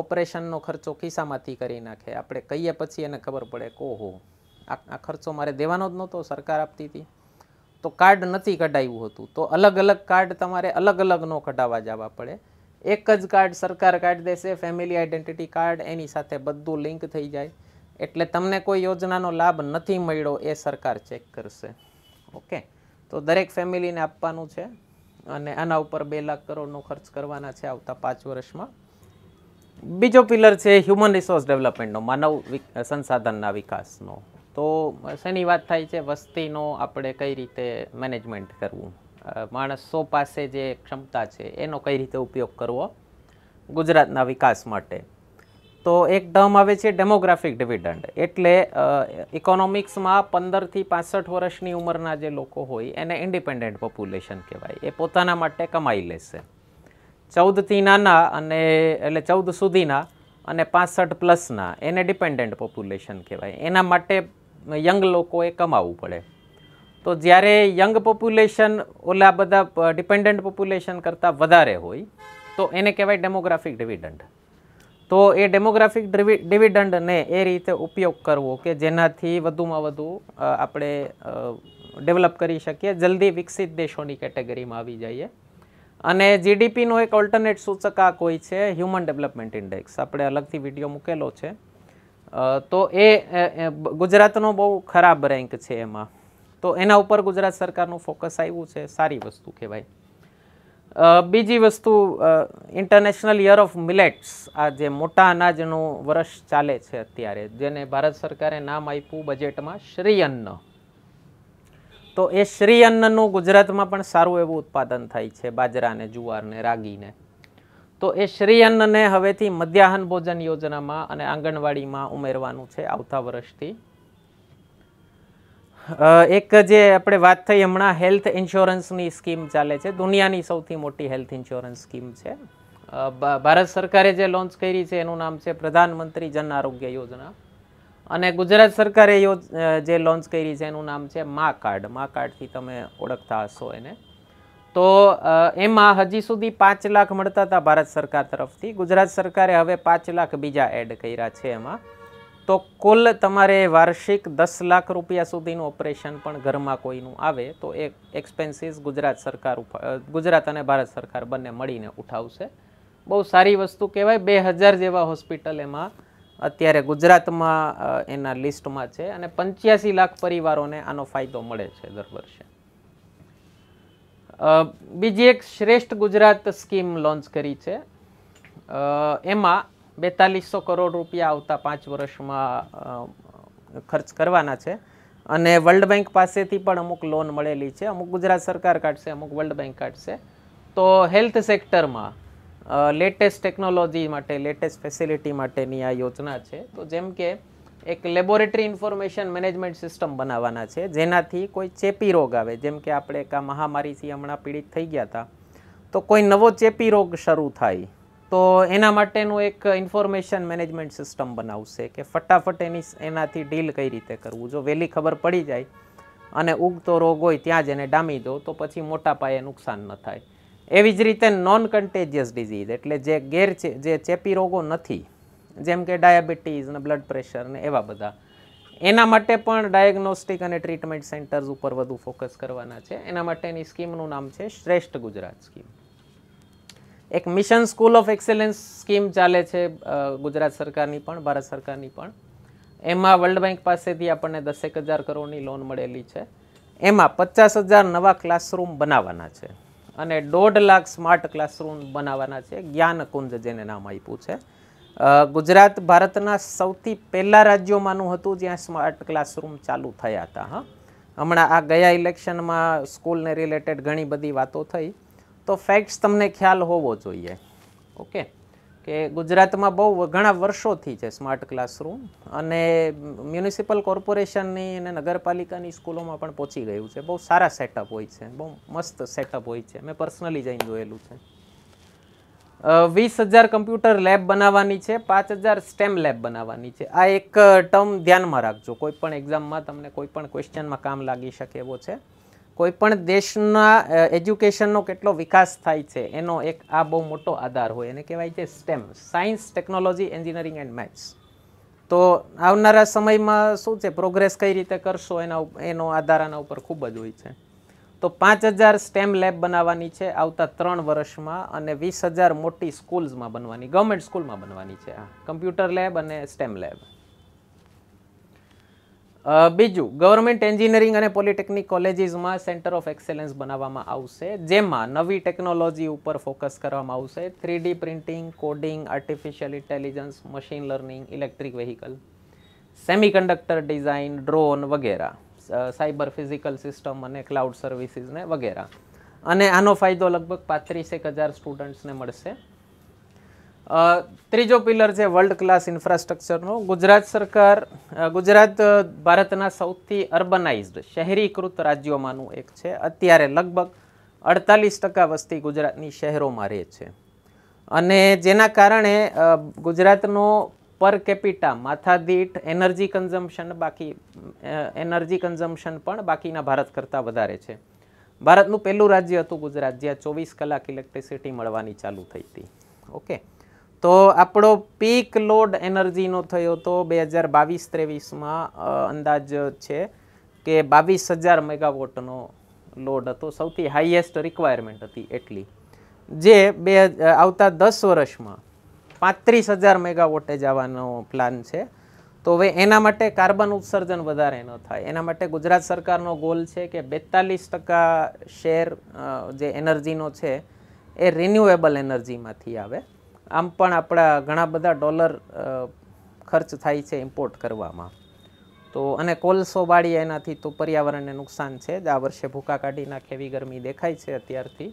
S1: ઓપરેશનનો ખર્ચો ખિસ્સામાંથી કરી નાખે આપણે કહીએ પછી એને ખબર પડે કોહો ઓહો આ ખર્ચો મારે દેવાનો જ નહોતો સરકાર આપતી હતી તો કાર્ડ નથી કઢાવ્યું હતું તો અલગ અલગ કાર્ડ તમારે અલગ અલગ ન કઢાવવા જવા પડે એક જ કાર્ડ સરકાર કાર્ડ દેશે ફેમિલી આઈડેન્ટિટી કાર્ડ એની સાથે બધું લિંક થઈ જાય એટલે તમને કોઈ યોજનાનો લાભ નથી મળ્યો એ સરકાર ચેક કરશે ઓકે તો દરેક ફેમિલીને આપવાનું છે અને આના ઉપર બે લાખ કરોડનો ખર્ચ કરવાના છે આવતા પાંચ વર્ષમાં બીજો પિલર છે હ્યુમન રિસોર્સ ડેવલપમેન્ટનો માનવ સંસાધનના વિકાસનો તો શેની વાત થાય છે વસ્તીનો આપણે કઈ રીતે મેનેજમેન્ટ કરવું માણસો પાસે જે ક્ષમતા છે એનો કઈ રીતે ઉપયોગ કરવો ગુજરાતના વિકાસ માટે તો એક ટર્મ આવે છે ડેમોગ્રાફિક ડિવિડન્ડ એટલે ઇકોનોમિક્સમાં પંદરથી પાસઠ વર્ષની ઉંમરના જે લોકો હોય એને ઇન્ડિપેન્ડન્ટ પોપ્યુલેશન કહેવાય એ પોતાના માટે કમાઈ લેશે ચૌદથી નાના અને એટલે ચૌદ સુધીના અને પાસઠ પ્લસના એને ડિપેન્ડન્ટ પોપ્યુલેશન કહેવાય એના માટે યંગ લોકોએ કમાવવું પડે તો જ્યારે યંગ પોપ્યુલેશન ઓલા બધા ડિપેન્ડન્ટ પોપ્યુલેશન કરતાં વધારે હોય તો એને કહેવાય ડેમોગ્રાફિક ડિવિડન્ડ તો એ ડેમોગ્રાફિક ડિવિડન્ડને એ રીતે ઉપયોગ કરવો કે જેનાથી વધુમાં વધુ આપણે ડેવલપ કરી શકીએ જલ્દી વિકસિત દેશોની કેટેગરીમાં આવી જઈએ અને જીડીપીનો એક ઓલ્ટરનેટ સૂચકાંક હોય છે હ્યુમન ડેવલપમેન્ટ ઇન્ડેક્સ આપણે અલગથી વિડીયો મૂકેલો છે તો એ ગુજરાતનો બહુ ખરાબ રેન્ક છે એમાં તો એના ઉપર ગુજરાત સરકારનું ફોકસ આવ્યું છે સારી વસ્તુ કહેવાય બીજી વસ્તુ ઇન્ટરનેશનલ યર ઓફ મિલેટ્સ આ જે મોટા અનાજનું વર્ષ ચાલે છે અત્યારે જેને ભારત સરકારે નામ આપ્યું બજેટમાં શ્રી અન્ન તો એ શ્રી અન્નનું ગુજરાતમાં પણ સારું એવું ઉત્પાદન થાય છે બાજરાને જુવારને રાગીને તો એ શ્રી અન્નને હવેથી મધ્યાહન ભોજન યોજનામાં અને આંગણવાડીમાં ઉમેરવાનું છે આવતા વર્ષથી એક જે આપણે વાત થઈ હમણાં હેલ્થ ઇન્સ્યોરન્સની સ્કીમ ચાલે છે દુનિયાની સૌથી મોટી હેલ્થ ઇન્સ્યોરન્સ સ્કીમ છે ભારત સરકારે જે લોન્ચ કરી છે એનું નામ છે પ્રધાનમંત્રી જન આરોગ્ય યોજના અને ગુજરાત સરકારે જે લોન્ચ કરી છે એનું નામ છે મા કાર્ડ મા કાર્ડથી તમે ઓળખતા હશો એને તો એમાં હજી સુધી પાંચ લાખ મળતા હતા ભારત સરકાર તરફથી ગુજરાત સરકારે હવે પાંચ લાખ બીજા એડ કર્યા છે એમાં તો કુલ તમારે વાર્ષિક દસ લાખ રૂપિયા સુધીનું ઓપરેશન પણ ઘરમાં કોઈનું આવે તો એ એક્સપેન્સીસ ગુજરાત સરકાર ગુજરાત અને ભારત સરકાર બંને મળીને ઉઠાવશે બહુ સારી વસ્તુ કહેવાય બે હજાર જેવા હોસ્પિટલ એમાં અત્યારે ગુજરાતમાં એના લિસ્ટમાં છે અને પંચ્યાસી લાખ પરિવારોને આનો ફાયદો મળે છે દર વર્ષે બીજી એક શ્રેષ્ઠ ગુજરાત સ્કીમ લોન્ચ કરી છે એમાં બેતાલીસો કરોડ રૂપિયા આવતા પાંચ વર્ષમાં ખર્ચ કરવાના છે અને વર્લ્ડ બેંક પાસેથી પણ અમુક લોન મળેલી છે અમુક ગુજરાત સરકાર કાઢશે અમુક વર્લ્ડ બેંક કાઢશે તો હેલ્થ સેક્ટરમાં લેટેસ્ટ ટેકનોલોજી માટે લેટેસ્ટ ફેસિલિટી માટેની આ યોજના છે તો જેમ કે એક લેબોરેટરી ઇન્ફોર્મેશન મેનેજમેન્ટ સિસ્ટમ બનાવવાના છે જેનાથી કોઈ ચેપી રોગ આવે જેમ કે આપણે એક આ મહામારીથી હમણાં પીડિત થઈ ગયા હતા તો કોઈ નવો ચેપી રોગ શરૂ થાય તો એના માટેનું એક ઇન્ફોર્મેશન મેનેજમેન્ટ સિસ્ટમ બનાવશે કે ફટાફટ એની એનાથી ડીલ કઈ રીતે કરવું જો વહેલી ખબર પડી જાય અને ઉગતો રોગ હોય ત્યાં જ એને ડામી દો તો પછી મોટા પાયે નુકસાન ન થાય એવી જ રીતે નોન કન્ટેજિયસ ડિઝીઝ એટલે જે ગેર જે ચેપી રોગો નથી જેમ કે ડાયાબિટીસ ને બ્લડ પ્રેશર ને એવા બધા એના માટે પણ ડાયગ્નોસ્ટિક અને ટ્રીટમેન્ટ સેન્ટર્સ ઉપર વધુ ફોકસ કરવાના છે એના માટેની સ્કીમનું નામ છે શ્રેષ્ઠ ગુજરાત સ્કીમ એક mission school of excellence scheme ચાલે છે ગુજરાત સરકારની પણ ભારત સરકારની પણ એમાં વર્લ્ડ બેંક પાસેથી આપણને દસેક હજાર કરોડની લોન મળેલી છે એમાં પચાસ હજાર નવા ક્લાસરૂમ બનાવવાના છે અને દોઢ લાખ સ્માર્ટ ક્લાસરૂમ બનાવવાના છે જ્ઞાનકુંજ જેને નામ આપ્યું છે ગુજરાત ભારતના સૌથી પહેલાં રાજ્યોમાંનું હતું જ્યાં સ્માર્ટ ક્લાસરૂમ ચાલુ થયા હતા હા હમણાં આ ગયા ઇલેક્શનમાં સ્કૂલને રિલેટેડ ઘણી બધી વાતો થઈ તો ફેક્ટ્સ તમને ખ્યાલ હોવો જોઈએ ઓકે કે ગુજરાતમાં બહુ ઘણા વર્ષોથી છે સ્માર્ટ ક્લાસરૂમ અને મ્યુનિસિપલ કોર્પોરેશનની અને નગરપાલિકાની સ્કૂલોમાં પણ પહોંચી ગયું છે બહુ સારા સેટઅપ હોય છે બહુ મસ્ત સેટઅપ હોય છે મેં પર્સનલી જઈને જોયેલું છે વીસ હજાર કમ્પ્યુટર લેબ બનાવવાની છે પાંચ હજાર સ્ટેમ લેબ બનાવવાની છે આ એક ટર્મ ધ્યાનમાં રાખજો કોઈ પણ એક્ઝામમાં તમને કોઈ પણ ક્વેશ્ચનમાં કામ લાગી શકે એવો છે કોઈપણ દેશના એજ્યુકેશનનો કેટલો વિકાસ થાય છે એનો એક આ બહુ મોટો આધાર હોય એને કહેવાય છે STEM science technology engineering and maths તો આવનારા સમયમાં શું છે પ્રોગ્રેસ કઈ રીતે કરશો એના એનો આધાર આના ઉપર ખૂબ જ હોય છે તો પાંચ હજાર સ્ટેમ લેબ બનાવવાની છે આવતા ત્રણ વર્ષમાં અને વીસ હજાર મોટી સ્કૂલ્સમાં બનવાની ગવર્મેન્ટ સ્કૂલમાં બનવાની છે આ કમ્પ્યુટર લેબ અને સ્ટેમ લેબ બીજું ગવર્મેન્ટ એન્જિનિયરિંગ અને પોલિટેકનિક કોલેજીસમાં સેન્ટર ઓફ એક્સેલન્સ બનાવવામાં આવશે જેમાં નવી ટેકનોલોજી ઉપર ફોકસ કરવામાં આવશે three D printing coding artificial intelligence machine learning electric vehicle semiconductor design drone વગેરે સાયબર ફિઝિકલ સિસ્ટમ અને ક્લાઉડ સર્વિસીસને વગેરે અને આનો ફાયદો લગભગ પાંત્રીસેક હજાર સ્ટુડન્ટ્સને મળશે ત્રીજો પિલર છે વર્લ્ડ ક્લાસ ઇન્ફ્રાસ્ટ્રક્ચરનો ગુજરાત સરકાર ગુજરાત ભારતના સૌથી અર્બનાઇઝડ શહેરીકૃત રાજ્યોમાંનું એક છે અત્યારે લગભગ અડતાલીસ ટકા વસ્તી ગુજરાતની શહેરોમાં રહે છે અને જેના કારણે ગુજરાતનો પર કેપિટા માથાદીઠ એનર્જી કન્ઝમ્પશન બાકી એનર્જી કન્ઝમ્પશન પણ બાકીના ભારત કરતાં વધારે છે ભારતનું પહેલું રાજ્ય હતું ગુજરાત જ્યાં ચોવીસ કલાક ઇલેક્ટ્રિસિટી મળવાની ચાલુ થઈ હતી ઓકે તો આપણો પીક લોડ એનર્જીનો થયો હતો બે હજાર બાવીસ ત્રેવીસમાં અંદાજ છે કે બાવીસ હજાર મેગાવોટનો લોડ હતો સૌથી હાઈએસ્ટ રિક્વાયરમેન્ટ હતી એટલી જે બે આવતા દસ વર્ષમાં પાંત્રીસ હજાર મેગાવોટે જવાનો પ્લાન છે તો હવે એના માટે કાર્બન ઉત્સર્જન વધારે ન થાય એના માટે ગુજરાત સરકારનો ગોલ છે કે બેતાલીસ ટકા શેર જે એનર્જીનો છે એ રિન્યુએબલ એનર્જીમાંથી આવે આમ પણ આપણા ઘણા બધા ડોલર ખર્ચ થાય છે ઇમ્પોર્ટ કરવામાં તો અને કોલસો કોલસોવાળી એનાથી તો પર્યાવરણને નુકસાન છે જ આ વર્ષે ભૂકા કાઢી નાખે ગરમી દેખાય છે અત્યારથી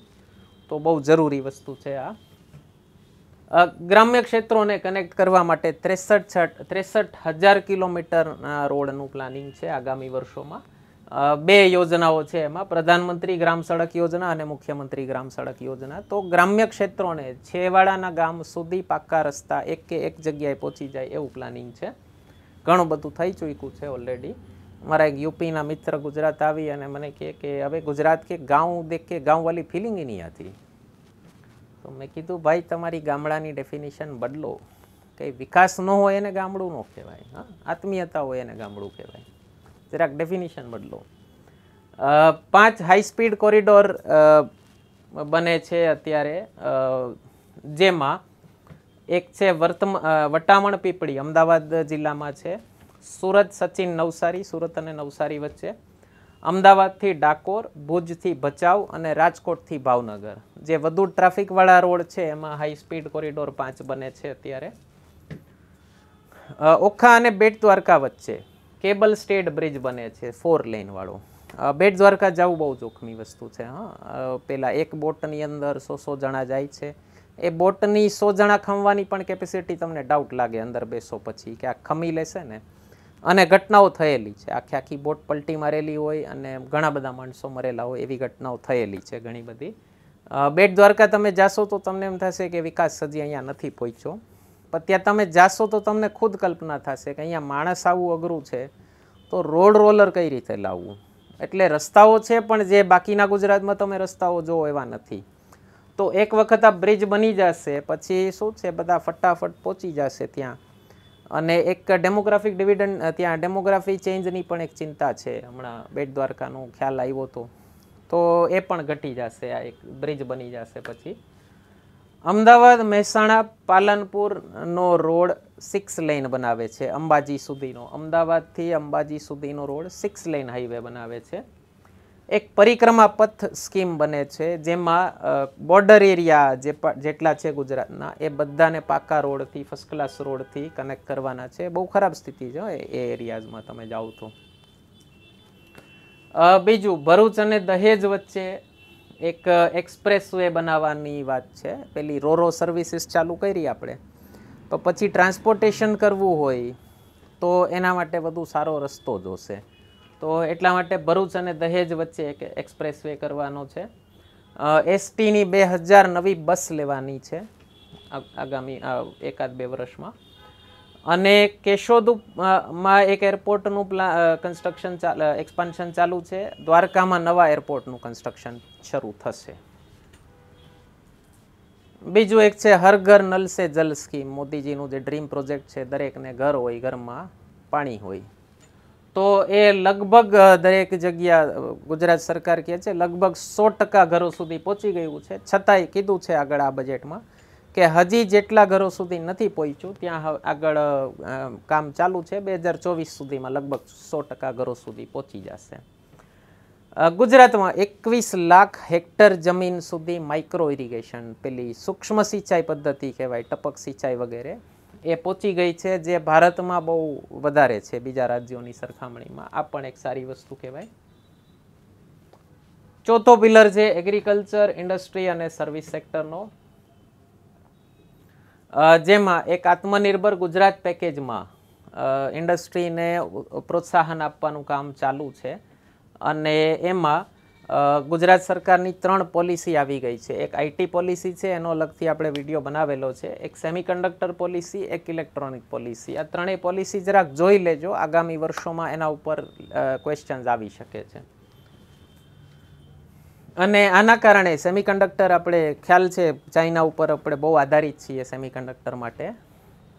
S1: તો બહુ જરૂરી વસ્તુ છે આ ગ્રામ્ય ક્ષેત્રોને કનેક્ટ કરવા માટે ત્રેસઠ છઠ ત્રેસઠ હજાર કિલોમીટરના રોડનું પ્લાનિંગ છે આગામી વર્ષોમાં બે યોજનાઓ છે એમાં પ્રધાનમંત્રી ગ્રામ સડક યોજના અને મુખ્યમંત્રી ગ્રામ સડક યોજના તો ગ્રામ્ય ક્ષેત્રોને છેવાડાના ગામ સુધી પાક્કા રસ્તા એક કે એક જગ્યાએ પહોંચી જાય એવું પ્લાનિંગ છે ઘણું બધું થઈ ચૂક્યું છે ઓલરેડી મારા એક યુપીના મિત્ર ગુજરાત આવી અને મને કહે કે હવે ગુજરાત કે ગાંવ દેખ કે ગાંવવાલી ફિલિંગ નહીં હતી તો મેં કીધું ભાઈ તમારી ગામડાની ડેફિનેશન બદલો કંઈ વિકાસ ન હોય એને ગામડું ન કહેવાય હા આત્મીયતા હોય એને ગામડું કહેવાય જરાક ડેફિનેશન બદલો પાંચ હાઈ સ્પીડ કોરિડોર બને છે અત્યારે જેમાં એક છે વર્તમાન વટામણ પીપળી અમદાવાદ જિલ્લામાં છે સુરત સચિન નવસારી સુરત અને નવસારી વચ્ચે અમદાવાદથી ડાકોર ભુજથી ભચાઉ અને રાજકોટથી ભાવનગર જે વધુ ટ્રાફિકવાળા રોડ છે એમાં હાઈ સ્પીડ કોરિડોર પાંચ બને છે અત્યારે ઓખા અને બેટ દ્વારકા વચ્ચે કેબલ સ્ટેટ બ્રિજ બને છે ફોર લેનવાળો બેટ દ્વારકા જવું બહુ જોખમી વસ્તુ છે હા પહેલાં એક બોટની અંદર સો સો જણા જાય છે એ બોટની સો જણા ખમવાની પણ કેપેસિટી તમને ડાઉટ લાગે અંદર બેસો પછી કે આ ખમી લેશે ને અને ઘટનાઓ થયેલી છે આખી આખી બોટ પલટી મારેલી હોય અને ઘણા બધા માણસો મરેલા હોય એવી ઘટનાઓ થયેલી છે ઘણી બધી બેટ દ્વારકા તમે જાશો તો તમને એમ થશે કે વિકાસ હજી અહીંયા નથી પહોંચ્યો પણ ત્યાં તમે જાશો તો તમને ખુદ કલ્પના થશે કે અહીંયા માણસ આવવું અઘરું છે તો રોડ રોલર કઈ રીતે લાવવું એટલે રસ્તાઓ છે પણ જે બાકીના ગુજરાતમાં તમે રસ્તાઓ જોવો એવા નથી તો એક વખત આ બ્રિજ બની જશે પછી શું છે બધા ફટાફટ પહોંચી જશે ત્યાં અને એક ડેમોગ્રાફિક ડિવિડન્ડ ત્યાં ડેમોગ્રાફી ચેન્જની પણ એક ચિંતા છે હમણાં બેટ દ્વારકાનો ખ્યાલ આવ્યો હતો તો એ પણ ઘટી જશે આ એક બ્રિજ બની જશે પછી અમદાવાદ મહેસાણા પાલનપુરનો રોડ સિક્સ લેન બનાવે છે અંબાજી સુધીનો અમદાવાદથી અંબાજી સુધીનો રોડ સિક્સ લેન હાઈવે બનાવે છે એક પરિક્રમા પથ સ્કીમ બને છે જેમાં બોર્ડર એરિયા જે જેટલા છે ગુજરાતના એ બધાને પાકા રોડથી ફર્સ્ટ ક્લાસ રોડથી કનેક્ટ કરવાના છે બહુ ખરાબ સ્થિતિ છે એ એરિયાઝમાં તમે જાઓ તો બીજું ભરૂચ અને દહેજ વચ્ચે એક એક્સપ્રેસ વે બનાવવાની વાત છે પેલી રોરો સર્વિસીસ ચાલુ કરી આપણે તો પછી ટ્રાન્સપોર્ટેશન કરવું હોય તો એના માટે વધુ સારો રસ્તો જોશે તો એટલા માટે ભરૂચ અને દહેજ વચ્ચે એક એક્સપ્રેસ વે કરવાનો છે એસટીની બે હજાર નવી બસ લેવાની છે આગામી એકાદ બે વર્ષમાં અને કેશોદ માં એક એરપોર્ટનું પ્લા કન્સ્ટ્રક્શન એક્સપાન્શન ચાલુ છે દ્વારકામાં નવા એરપોર્ટનું કન્સ્ટ્રક્શન શરૂ થશે બીજું એક છે હર ઘર નલ જલ સ્કીમ મોદીજીનું જે ડ્રીમ પ્રોજેક્ટ છે દરેકને ઘર હોય ઘરમાં પાણી હોય તો એ લગભગ દરેક જગ્યા ગુજરાત સરકાર કહે છે લગભગ સો ટકા ઘરો સુધી પહોંચી ગયું છે છતાંય કીધું છે આગળ આ બજેટમાં કે હજી જેટલા ઘરો સુધી નથી પહોંચ્યું ત્યાં આગળ કામ ચાલુ છે બે હજાર ચોવીસ સુધીમાં લગભગ સો ટકા ઘરો સુધી પહોંચી જશે ગુજરાતમાં એકવીસ લાખ હેક્ટર જમીન સુધી માઇક્રો ઇરિગેશન પેલી સૂક્ષ્મ સિંચાઈ પદ્ધતિ કહેવાય ટપક સિંચાઈ વગેરે એ પહોંચી ગઈ છે જે ભારતમાં બહુ વધારે છે બીજા રાજ્યોની સરખામણીમાં આ પણ એક સારી વસ્તુ કહેવાય ચોથો પિલર છે એગ્રીકલ્ચર ઇન્ડસ્ટ્રી અને સર્વિસ સેક્ટરનો જેમાં એક આત્મનિર્ભર ગુજરાત પેકેજમાં ઇન્ડસ્ટ્રીને પ્રોત્સાહન આપવાનું કામ ચાલુ છે અને એમાં ગુજરાત સરકારની ત્રણ પોલિસી આવી ગઈ છે એક આઈટી પોલિસી છે એનો લગતી આપણે વિડીયો બનાવેલો છે એક સેમિકન્ડક્ટર પોલિસી એક ઇલેક્ટ્રોનિક પોલિસી આ ત્રણેય પોલિસી જરાક જોઈ લેજો આગામી વર્ષોમાં એના ઉપર ક્વેશ્ચન્સ આવી શકે છે અને આના કારણે સેમિકન્ડક્ટર આપણે ખ્યાલ છે ચાઇના ઉપર આપણે બહુ આધારિત છીએ સેમિકન્ડક્ટર માટે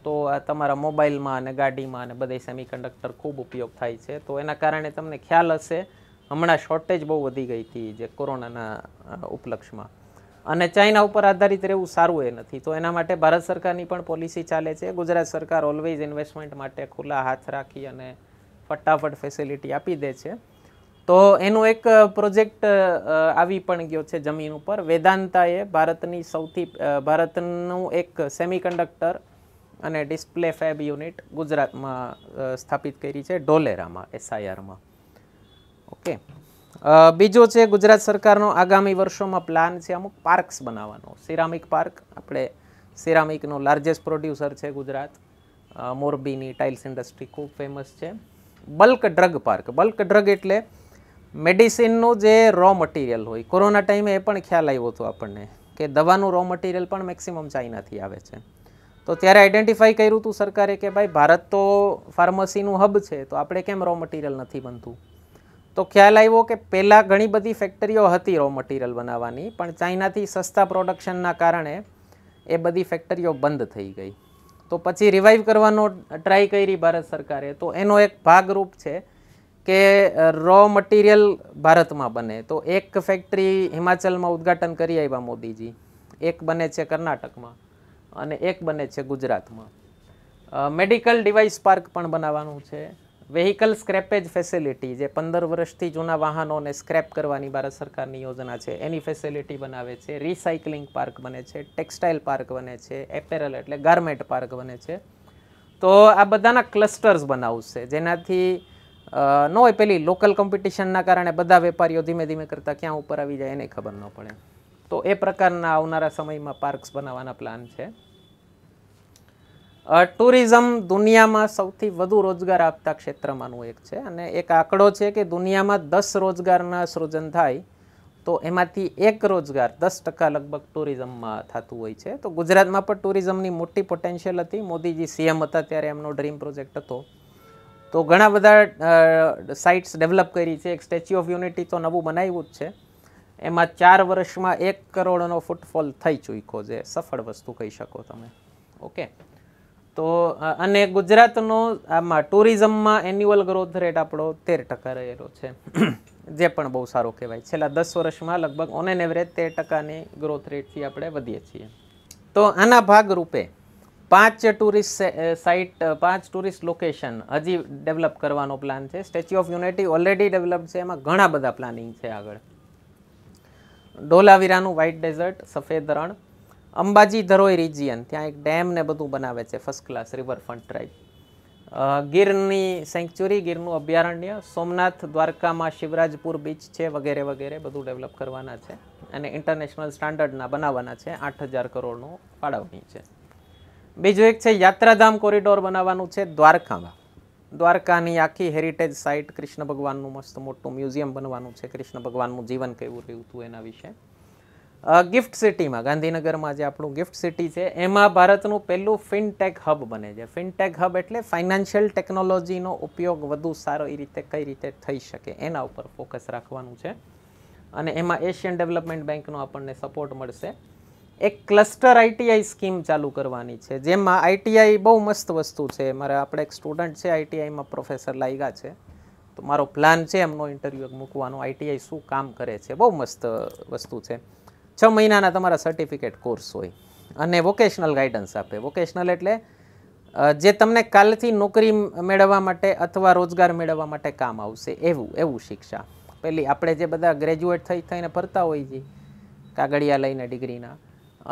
S1: તો આ તમારા મોબાઈલમાં અને ગાડીમાં અને બધે સેમિકન્ડક્ટર ખૂબ ઉપયોગ થાય છે તો એના કારણે તમને ખ્યાલ હશે હમણાં શોર્ટેજ બહુ વધી ગઈ હતી જે કોરોનાના ઉપલક્ષમાં અને ચાઇના ઉપર આધારિત રહેવું સારું એ નથી તો એના માટે ભારત સરકારની પણ પોલિસી ચાલે છે ગુજરાત સરકાર ઓલવેઝ ઇન્વેસ્ટમેન્ટ માટે ખુલ્લા હાથ રાખી અને ફટાફટ ફેસિલિટી આપી દે છે તો એનું એક પ્રોજેક્ટ આવી પણ ગયો છે જમીન ઉપર વેદાંતાએ ભારતની સૌથી ભારતનું એક સેમિકન્ડક્ટર અને ડિસ્પ્લે ફેબ યુનિટ ગુજરાતમાં સ્થાપિત કરી છે ઢોલેરામાં એસઆઈઆરમાં ઓકે બીજો છે ગુજરાત સરકારનો આગામી વર્ષોમાં પ્લાન છે અમુક પાર્ક્સ બનાવવાનો સિરામિક પાર્ક આપણે સિરામિકનો લાર્જેસ્ટ પ્રોડ્યુસર છે ગુજરાત મોરબીની ટાઇલ્સ ઇન્ડસ્ટ્રી ખૂબ ફેમસ છે bulk drug park bulk drug એટલે મેડિસિનનું જે રો મટીરિયલ હોય કોરોના ટાઈમે એ પણ ખ્યાલ આવ્યો હતો આપણને કે દવાનું રો મટીરિયલ પણ મેક્સિમમ ચાઇનાથી આવે છે તો ત્યારે આઇડેન્ટિફાઈ કર્યું હતું સરકારે કે ભાઈ ભારત તો ફાર્મસીનું હબ છે તો આપણે કેમ રો મટીરિયલ નથી બનતું તો ખ્યાલ આવ્યો કે પહેલાં ઘણી બધી ફેક્ટરીઓ હતી રો મટીરિયલ બનાવવાની પણ ચાઇનાથી સસ્તા પ્રોડક્શનના કારણે એ બધી ફેક્ટરીઓ બંધ થઈ ગઈ તો પછી રિવાઇવ કરવાનો ટ્રાય કરી ભારત સરકારે તો એનો એક ભાગરૂપ છે કે રો મટીરિયલ ભારતમાં બને તો એક ફેક્ટરી હિમાચલમાં ઉદ્ઘાટન કરી આવ્યા મોદીજી એક બને છે કર્ણાટકમાં અને એક બને છે ગુજરાતમાં મેડિકલ ડિવાઇસ પાર્ક પણ બનાવવાનું છે વેહિકલ સ્ક્રેપેજ ફેસિલિટી જે પંદર વર્ષથી જૂના વાહનોને સ્ક્રેપ કરવાની ભારત સરકારની યોજના છે એની ફેસિલિટી બનાવે છે રિસાયકલિંગ પાર્ક બને છે ટેક્સટાઇલ પાર્ક બને છે એપેરલ એટલે ગાર્મેન્ટ પાર્ક બને છે તો આ બધાના ક્લસ્ટર્સ બનાવશે જેનાથી ન હોય પેલી લોકલ કોમ્પિટિશનના કારણે બધા વેપારીઓ ધીમે ધીમે કરતાં ક્યાં ઉપર આવી જાય એને ખબર ન પડે તો એ પ્રકારના આવનારા સમયમાં પાર્ક્સ બનાવવાના પ્લાન છે ટુરિઝમ દુનિયામાં સૌથી વધુ રોજગાર આપતા ક્ષેત્રમાંનું એક છે અને એક આંકડો છે કે દુનિયામાં દસ રોજગારના સૃજન થાય તો એમાંથી એક રોજગાર દસ ટકા લગભગ ટુરિઝમમાં થતું હોય છે તો ગુજરાતમાં પણ ટુરિઝમની મોટી પોટેન્શિયલ હતી મોદીજી સીએમ હતા ત્યારે એમનો ડ્રીમ પ્રોજેક્ટ હતો તો ઘણા બધા સાઇટ્સ ડેવલપ કરી છે એક સ્ટેચ્યુ ઓફ યુનિટી તો નવું બનાવ્યું જ છે એમાં ચાર વર્ષમાં એક કરોડનો ફૂટફોલ થઈ ચૂક્યો જે સફળ વસ્તુ કહી શકો તમે ઓકે તો અને ગુજરાતનો આમાં ટુરિઝમમાં એન્યુઅલ ગ્રોથ રેટ આપણો તેર ટકા રહેલો છે જે પણ બહુ સારો કહેવાય છેલ્લા દસ વર્ષમાં લગભગ ઓન એન એવરેજ તેર ટકાની ગ્રોથ રેટથી આપણે વધીએ છીએ તો આના ભાગરૂપે પાંચ ટુરિસ્ટ સાઇટ પાંચ ટુરિસ્ટ લોકેશન હજી ડેવલપ કરવાનો પ્લાન છે Statue of Unity already develop છે એમાં ઘણા બધા પ્લાનિંગ છે આગળ ડોલાવીરાનું વ્હાઇટ ડેઝર્ટ સફેદ રણ અંબાજી ધરોઈ રિજિયન ત્યાં એક ડેમ ને બધું બનાવે છે ફર્સ્ટ ક્લાસ રિવરફ્રન્ટ ડ્રાઈવ ગીરની સેન્ચુરી ગીરનું અભયારણ્ય સોમનાથ દ્વારકામાં શિવરાજપુર બીચ છે વગેરે વગેરે બધું ડેવલપ કરવાના છે અને ઇન્ટરનેશનલ સ્ટાન્ડર્ડના બનાવવાના છે આઠ હજાર કરોડનું ફાળવણી છે બીજું એક છે યાત્રાધામ કોરિડોર બનાવવાનું છે દ્વારકામાં દ્વારકાની આખી હેરિટેજ સાઇટ કૃષ્ણ ભગવાનનું મસ્ત મોટું મ્યુઝિયમ બનવાનું છે કૃષ્ણ ભગવાનનું જીવન કેવું રહ્યું હતું એના વિશે ગિફ્ટ સિટીમાં ગાંધીનગરમાં જે આપણું ગિફ્ટ સિટી છે એમાં ભારતનું પહેલું ફિનટેક હબ બને છે ફિનટેક હબ એટલે ફાઇનાન્શિયલ ટેકનોલોજીનો ઉપયોગ વધુ સારો એ રીતે કઈ રીતે થઈ શકે એના ઉપર ફોકસ રાખવાનું છે અને એમાં એશિયન ડેવલપમેન્ટ બેંકનો આપણને સપોર્ટ મળશે એક ક્લસ્ટર આઈટીઆઈ સ્કીમ ચાલુ કરવાની છે જેમાં આઈટીઆઈ બહુ મસ્ત વસ્તુ છે મારે આપણે એક સ્ટુડન્ટ છે આઈટીઆઈમાં પ્રોફેસર લાગ્યા છે તો મારો પ્લાન છે એમનો ઇન્ટરવ્યુ મૂકવાનો આઈટીઆઈ શું કામ કરે છે બહુ મસ્ત વસ્તુ છે છ મહિનાના તમારા સર્ટિફિકેટ કોર્સ હોય અને વોકેશનલ ગાઈડન્સ આપે વોકેશનલ એટલે જે તમને કાલથી નોકરી મેળવવા માટે અથવા રોજગાર મેળવવા માટે કામ આવશે એવું એવું શિક્ષા પેલી આપણે જે બધા ગ્રેજ્યુએટ થઈ થઈને ફરતા હોઈએ છીએ કાગળિયા લઈને ડિગ્રીના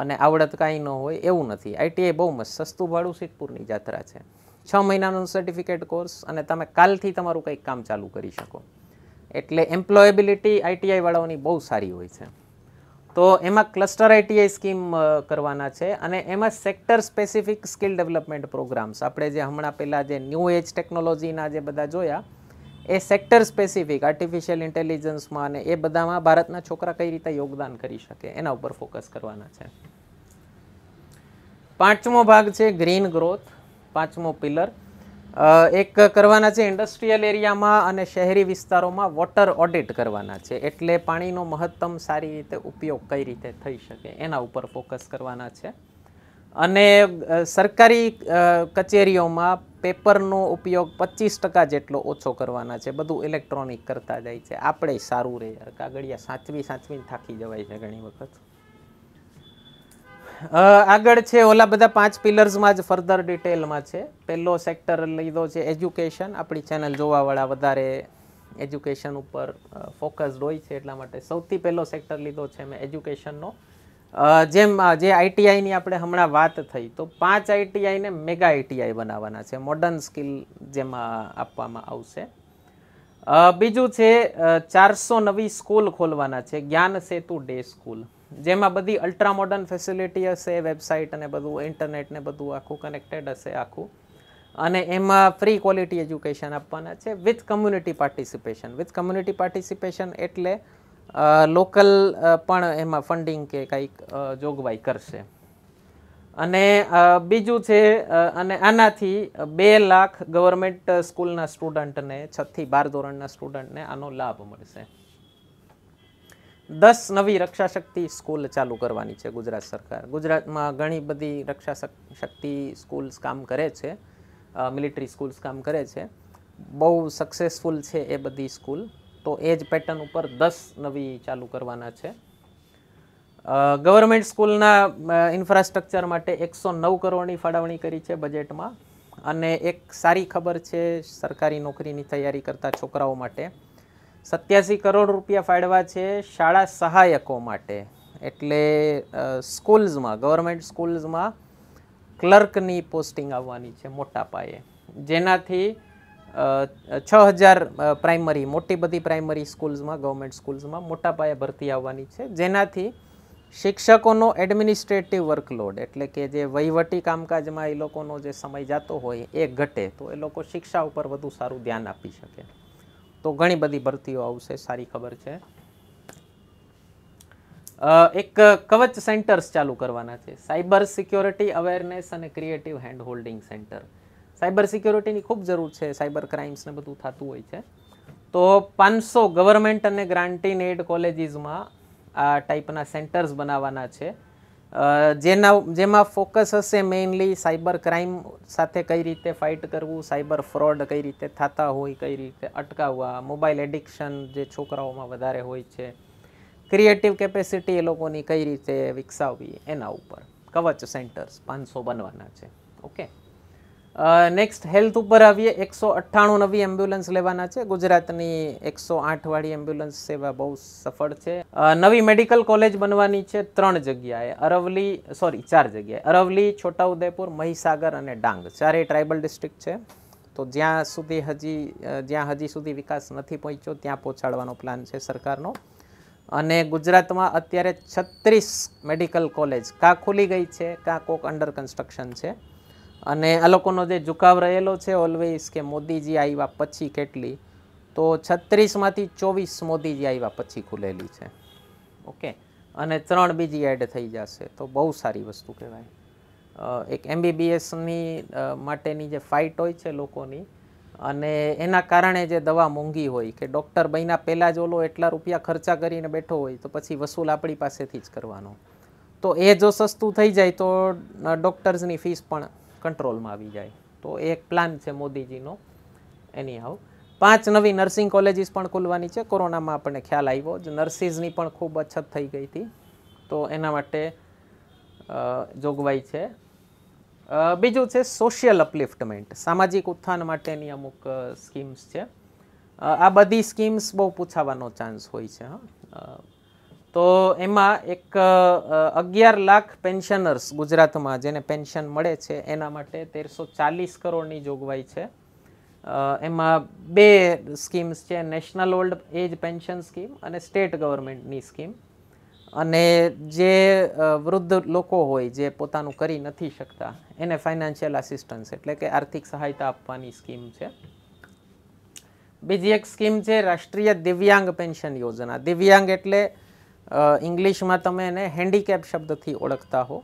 S1: અને આવડત કાંઈ ન હોય એવું નથી આઈટીઆઈ બહુ મસ્ત સસ્તું ભાડું સિદ્ધપુરની જાત્રા છે છ મહિનાનો સર્ટિફિકેટ કોર્સ અને તમે કાલથી તમારું કંઈક કામ ચાલુ કરી શકો એટલે એમ્પ્લોયેબિલિટી આઈટીઆઈ બહુ સારી હોય છે તો એમાં ક્લસ્ટર આઈટીઆઈ સ્કીમ કરવાના છે અને એમાં sector specific skill development programmes આપણે જે હમણાં પહેલાં જે ન્યૂ એજ ટેકનોલોજીના જે બધા જોયા એ સેક્ટર સ્પેસિફિક આર્ટિફિશિયલ ઇન્ટેલિજન્સમાં અને એ બધામાં ભારતના છોકરા કઈ રીતે યોગદાન કરી શકે એના ઉપર ફોકસ કરવાના છે પાંચમો ભાગ છે ગ્રીન ગ્રોથ પાંચમો પિલર એક કરવાના છે ઇન્ડસ્ટ્રીયલ એરિયામાં અને શહેરી વિસ્તારોમાં વોટર ઓડિટ કરવાના છે એટલે પાણીનો મહત્તમ સારી રીતે ઉપયોગ કઈ રીતે થઈ શકે એના ઉપર ફોકસ કરવાના છે અને સરકારી કચેરીઓમાં પેપરનો ઉપયોગ પચીસ ટકા જેટલો ઓછો કરવાના છે બધું ઇલેક્ટ્રોનિક કરતા જાય છે આપણે સારું રહે યાર કાગળિયા સાચવી સાચવીને થાકી જવાય છે ઘણી વખત આગળ છે ઓલા બધા પાંચ પિલર્સમાં જ ફર્ધર ડિટેલમાં છે પહેલો સેક્ટર લીધો છે એજ્યુકેશન આપણી ચેનલ જોવાવાળા વધારે એજ્યુકેશન ઉપર ફોકસ્ડ હોય છે એટલા માટે સૌથી પહેલો સેક્ટર લીધો છે મેં એજ્યુકેશનનો જેમ જે આઈટીઆઈની આપણે હમણાં વાત થઈ તો પાંચ આઈટીઆઈને મેગા આઈટીઆઈ બનાવવાના છે મોડર્ન સ્કિલ જેમાં આપવામાં આવશે બીજું છે ચારસો નવી સ્કૂલ ખોલવાના છે જ્ઞાન સેતુ ડે સ્કૂલ જેમાં બધી અલ્ટ્રા મોડર્ન ફેસિલિટી હશે વેબસાઇટ અને બધું ઇન્ટરનેટ ને બધું આખું કનેક્ટેડ હશે આખું અને એમાં ફ્રી ક્વોલિટી એજ્યુકેશન આપવાના છે with community participation with community participation એટલે લોકલ પણ એમાં ફંડિંગ કે કંઈક જોગવાઈ કરશે અને બીજું છે અને આનાથી બે લાખ ગવર્મેન્ટ સ્કૂલના સ્ટુડન્ટને છથી બાર ધોરણના સ્ટુડન્ટને આનો લાભ મળશે દસ નવી રક્ષાશક્તિ સ્કૂલ ચાલુ કરવાની છે ગુજરાત સરકાર ગુજરાતમાં ઘણી બધી રક્ષા શક્તિ સ્કૂલ્સ કામ કરે છે મિલિટરી સ્કૂલ્સ કામ કરે છે બહુ સક્સેસફુલ છે એ બધી સ્કૂલ તો એ જ પેટર્ન ઉપર દસ નવી ચાલુ કરવાના છે ગવર્મેન્ટ સ્કૂલના ઇન્ફ્રાસ્ટ્રક્ચર માટે એકસો નવ કરોડની ફાળવણી કરી છે બજેટમાં અને એક સારી ખબર છે સરકારી નોકરીની તૈયારી કરતા છોકરાઓ માટે સત્યાસી કરોડ રૂપિયા ફાળવા છે શાળા સહાયકો માટે એટલે સ્કૂલ્સમાં ગવર્મેન્ટ સ્કૂલ્સમાં ક્લર્કની પોસ્ટિંગ આવવાની છે મોટા પાયે જેનાથી છ હજાર પ્રાઇમરી મોટી બધી પ્રાઇમરી સ્કૂલ્સમાં ગવર્મેન્ટ સ્કૂલ્સમાં મોટા પાયે ભરતી આવવાની છે જેનાથી શિક્ષકોનો એડમિનિસ્ટ્રેટિવ વર્કલોડ એટલે કે જે વહીવટી કામકાજમાં એ લોકોનો જે સમય જતો હોય એ ઘટે તો એ લોકો શિક્ષા ઉપર વધુ સારું ધ્યાન આપી શકે તો ઘણી બધી ભરતીઓ આવશે સારી ખબર છે એક કવચ સેન્ટર્સ ચાલુ કરવાના છે સાયબર સિક્યોરિટી અવેરનેસ અને creative hand holding centre cyber સિક્યોરિટીની ખૂબ જરૂર છે સાયબર ક્રાઇમ્સને બધું થતું હોય છે તો પાંચસો ગવર્મેન્ટ અને ગ્રાન્ટીન એડ કોલેજીસમાં આ ટાઈપના સેન્ટર્સ બનાવવાના છે જેના જેમાં ફોકસ હશે મેઇનલી સાયબર ક્રાઇમ સાથે કઈ રીતે ફાઇટ કરવું સાયબર ફ્રોડ કઈ રીતે થતા હોય કઈ રીતે અટકાવવા મોબાઈલ એડિક્શન જે છોકરાઓમાં વધારે હોય છે ક્રિએટિવ કેપેસિટી એ લોકોની કઈ રીતે વિકસાવવી એના ઉપર કવચ સેન્ટર્સ પાંચસો બનવાના છે ઓકે નેક્સ્ટ હેલ્થ ઉપર આવીએ એકસો અઠ્ઠાણું નવી એમ્બ્યુલન્સ લેવાના છે ગુજરાતની એકસો આઠવાળી એમ્બ્યુલન્સ સેવા બહુ સફળ છે નવી મેડિકલ કોલેજ બનવાની છે ત્રણ જગ્યાએ અરવલી સોરી ચાર જગ્યાએ અરવલી છોટાઉદેપુર મહીસાગર અને ડાંગ ચારે ટ્રાઇબલ ડિસ્ટ્રિક્ટ છે તો જ્યાં સુધી હજી જ્યાં હજી સુધી વિકાસ નથી પહોંચ્યો ત્યાં પહોંચાડવાનો પ્લાન છે સરકારનો અને ગુજરાતમાં અત્યારે છત્રીસ મેડિકલ કોલેજ કાં ખુલી ગઈ છે કાં કોક અંડર કન્સ્ટ્રક્શન છે અને આ લોકોનો જે ઝુકાવ રહેલો છે ઓલવેઝ કે મોદીજી આવ્યા પછી કેટલી તો છત્રીસમાંથી ચોવીસ મોદીજી આવ્યા પછી ખુલેલી છે ઓકે અને ત્રણ બીજી એડ થઈ જશે તો બહુ સારી વસ્તુ કહેવાય એક એમબીબીએસની માટેની જે ફાઇટ હોય છે લોકોની અને એના કારણે જે દવા મોંઘી હોય કે ડૉક્ટર બન્યા પહેલાં જ ઓલો એટલા રૂપિયા ખર્ચા કરીને બેઠો હોય તો પછી વસૂલ આપણી પાસેથી જ કરવાનો તો એ જો સસ્તું થઈ જાય તો ડૉક્ટર્સની ફીસ પણ કંટ્રોલમાં આવી જાય તો એક પ્લાન છે મોદીજીનો એની આવ પાંચ નવી નર્સિંગ કોલેજીસ પણ ખોલવાની છે કોરોનામાં આપણને ખ્યાલ આવ્યો જ નર્સિસની પણ ખૂબ અછત થઈ ગઈ હતી તો એના માટે જોગવાઈ છે બીજું છે સોશિયલ અપલિફ્ટમેન્ટ સામાજિક ઉત્થાન માટેની અમુક સ્કીમ્સ છે આ બધી સ્કીમ્સ બહુ પૂછાવાનો ચાન્સ હોય છે હા તો એમાં એક અગિયાર લાખ પેન્શનર્સ ગુજરાતમાં જેને પેન્શન મળે છે એના માટે તેરસો ચાલીસ કરોડની જોગવાઈ છે એમાં બે સ્કીમ્સ છે national old age pension scheme અને સ્ટેટ ગવર્મેન્ટની સ્કીમ અને જે વૃદ્ધ લોકો હોય જે પોતાનું કરી નથી શકતા એને ફાઇનાન્શિયલ આસિસ્ટન્સ એટલે કે આર્થિક સહાયતા આપવાની સ્કીમ છે બીજી એક સ્કીમ છે રાષ્ટ્રીય દિવ્યાંગ પેન્શન યોજના દિવ્યાંગ એટલે ઇંગ્લિશમાં તમે એને હેન્ડીકેપ શબ્દથી ઓળખતા હો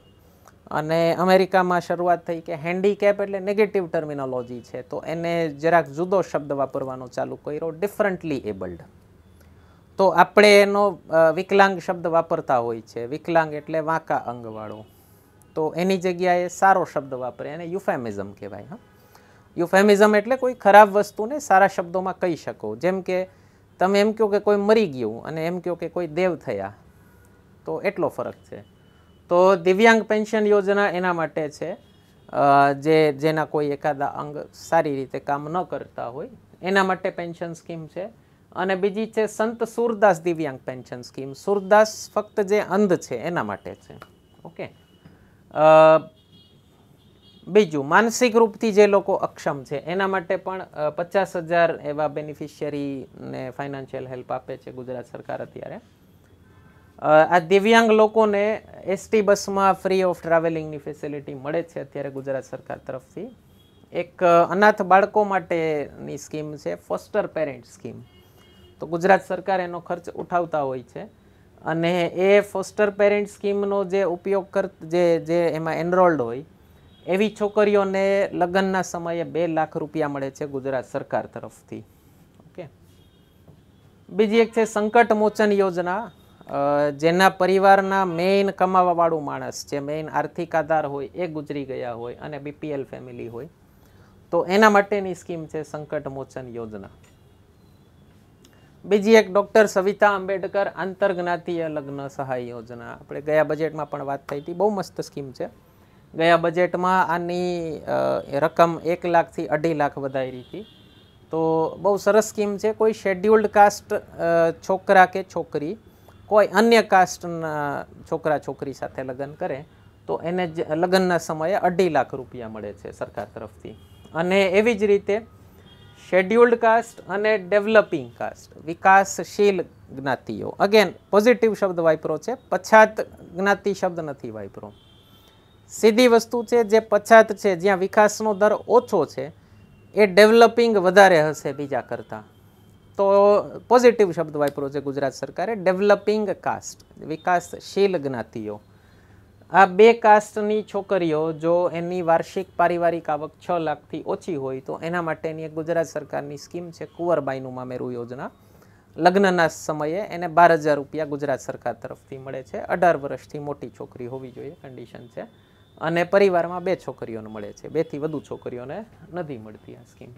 S1: અને અમેરિકામાં શરૂઆત થઈ કે હેન્ડીકેપ એટલે નેગેટિવ ટર્મિનોલોજી છે તો એને જરાક જુદો શબ્દ વાપરવાનો ચાલુ કર્યો ડિફરન્ટલી એબલ્ડ તો આપણે એનો વિકલાંગ શબ્દ વાપરતા હોય છે વિકલાંગ એટલે વાંકા અંગવાળો તો એની જગ્યાએ સારો શબ્દ વાપરે એને યુફેમિઝમ કહેવાય હા યુફેમિઝમ એટલે કોઈ ખરાબ વસ્તુને સારા શબ્દોમાં કહી શકો જેમ કે તમે એમ કહો કે કોઈ મરી ગયું અને એમ કહો કે કોઈ દેવ થયા તો એટલો ફરક છે તો દિવ્યાંગ પેન્શન યોજના એના માટે છે જે જેના કોઈ એકાદા અંગ સારી રીતે કામ ન કરતા હોય એના માટે પેન્શન સ્કીમ છે અને બીજી છે સંત સુરદાસ દિવ્યાંગ પેન્શન સ્કીમ સુરદાસ ફક્ત જે અંધ છે એના માટે છે ઓકે બીજું માનસિક રૂપથી જે લોકો અક્ષમ છે એના માટે પણ પચાસ હજાર એવા બેનિફિશિયરીને ફાઇનાન્શિયલ હેલ્પ આપે છે ગુજરાત સરકાર અત્યારે આ દિવ્યાંગ લોકોને એસટી બસમાં ફ્રી ઓફ ટ્રાવેલિંગની ફેસિલિટી મળે છે અત્યારે ગુજરાત સરકાર તરફથી એક અનાથ બાળકો માટેની સ્કીમ છે ફોસ્ટર પેરેન્ટ સ્કીમ તો ગુજરાત સરકાર એનો ખર્ચ ઉઠાવતા હોય છે અને એ ફોસ્ટર પેરેન્ટ સ્કીમનો જે ઉપયોગ કર જે જે એમાં એનરોલ્ડ હોય એવી છોકરીઓને લગ્નના સમયે બે લાખ રૂપિયા મળે છે ગુજરાત સરકાર તરફથી ઓકે બીજી એક છે સંકટ મોચન યોજના જેના પરિવારના મેઇન કમાવાવાળું માણસ જે મેઇન આર્થિક આધાર હોય એ ગુજરી ગયા હોય અને બીપીએલ ફેમિલી હોય તો એના માટેની સ્કીમ છે સંકટ મોચન યોજના બીજી એક ડૉક્ટર સવિતા આંબેડકર આંતરજ્ઞાતીય લગ્ન સહાય યોજના આપણે ગયા બજેટમાં પણ વાત થઈ હતી બહુ મસ્ત સ્કીમ છે ગયા બજેટમાં આની રકમ એક લાખથી અઢી લાખ વધારી હતી તો બહુ સરસ સ્કીમ છે કોઈ શેડ્યુલ્ડ કાસ્ટ છોકરા કે છોકરી કોઈ અન્ય કાસ્ટના છોકરા છોકરી સાથે લગ્ન કરે તો એને જ લગ્નના સમયે અઢી લાખ રૂપિયા મળે છે સરકાર તરફથી અને એવી જ રીતે શેડ્યુલ્ડ કાસ્ટ અને ડેવલપિંગ કાસ્ટ વિકાસશીલ જ્ઞાતિઓ અગેન પોઝિટિવ શબ્દ વાપરો છે પછાત જ્ઞાતિ શબ્દ નથી વાપરો સીધી વસ્તુ છે જે પછાત છે જ્યાં વિકાસનો દર ઓછો છે એ ડેવલપિંગ વધારે હશે બીજા કરતાં તો પોઝિટિવ શબ્દ વાપરો છે ગુજરાત સરકારે ડેવલપિંગ કાસ્ટ વિકાસશીલ જ્ઞાતિઓ આ બે કાસ્ટની છોકરીઓ જો એની વાર્ષિક પારિવારિક આવક છ લાખથી ઓછી હોય તો એના માટેની એક ગુજરાત સરકારની સ્કીમ છે કુંવરબાઈનું મામેરું યોજના લગ્નના સમયે એને બાર હજાર રૂપિયા ગુજરાત સરકાર તરફથી મળે છે અઢાર વર્ષથી મોટી છોકરી હોવી જોઈએ કન્ડિશન છે અને પરિવારમાં બે છોકરીઓને મળે છે બેથી વધુ છોકરીઓને નથી મળતી આ સ્કીમ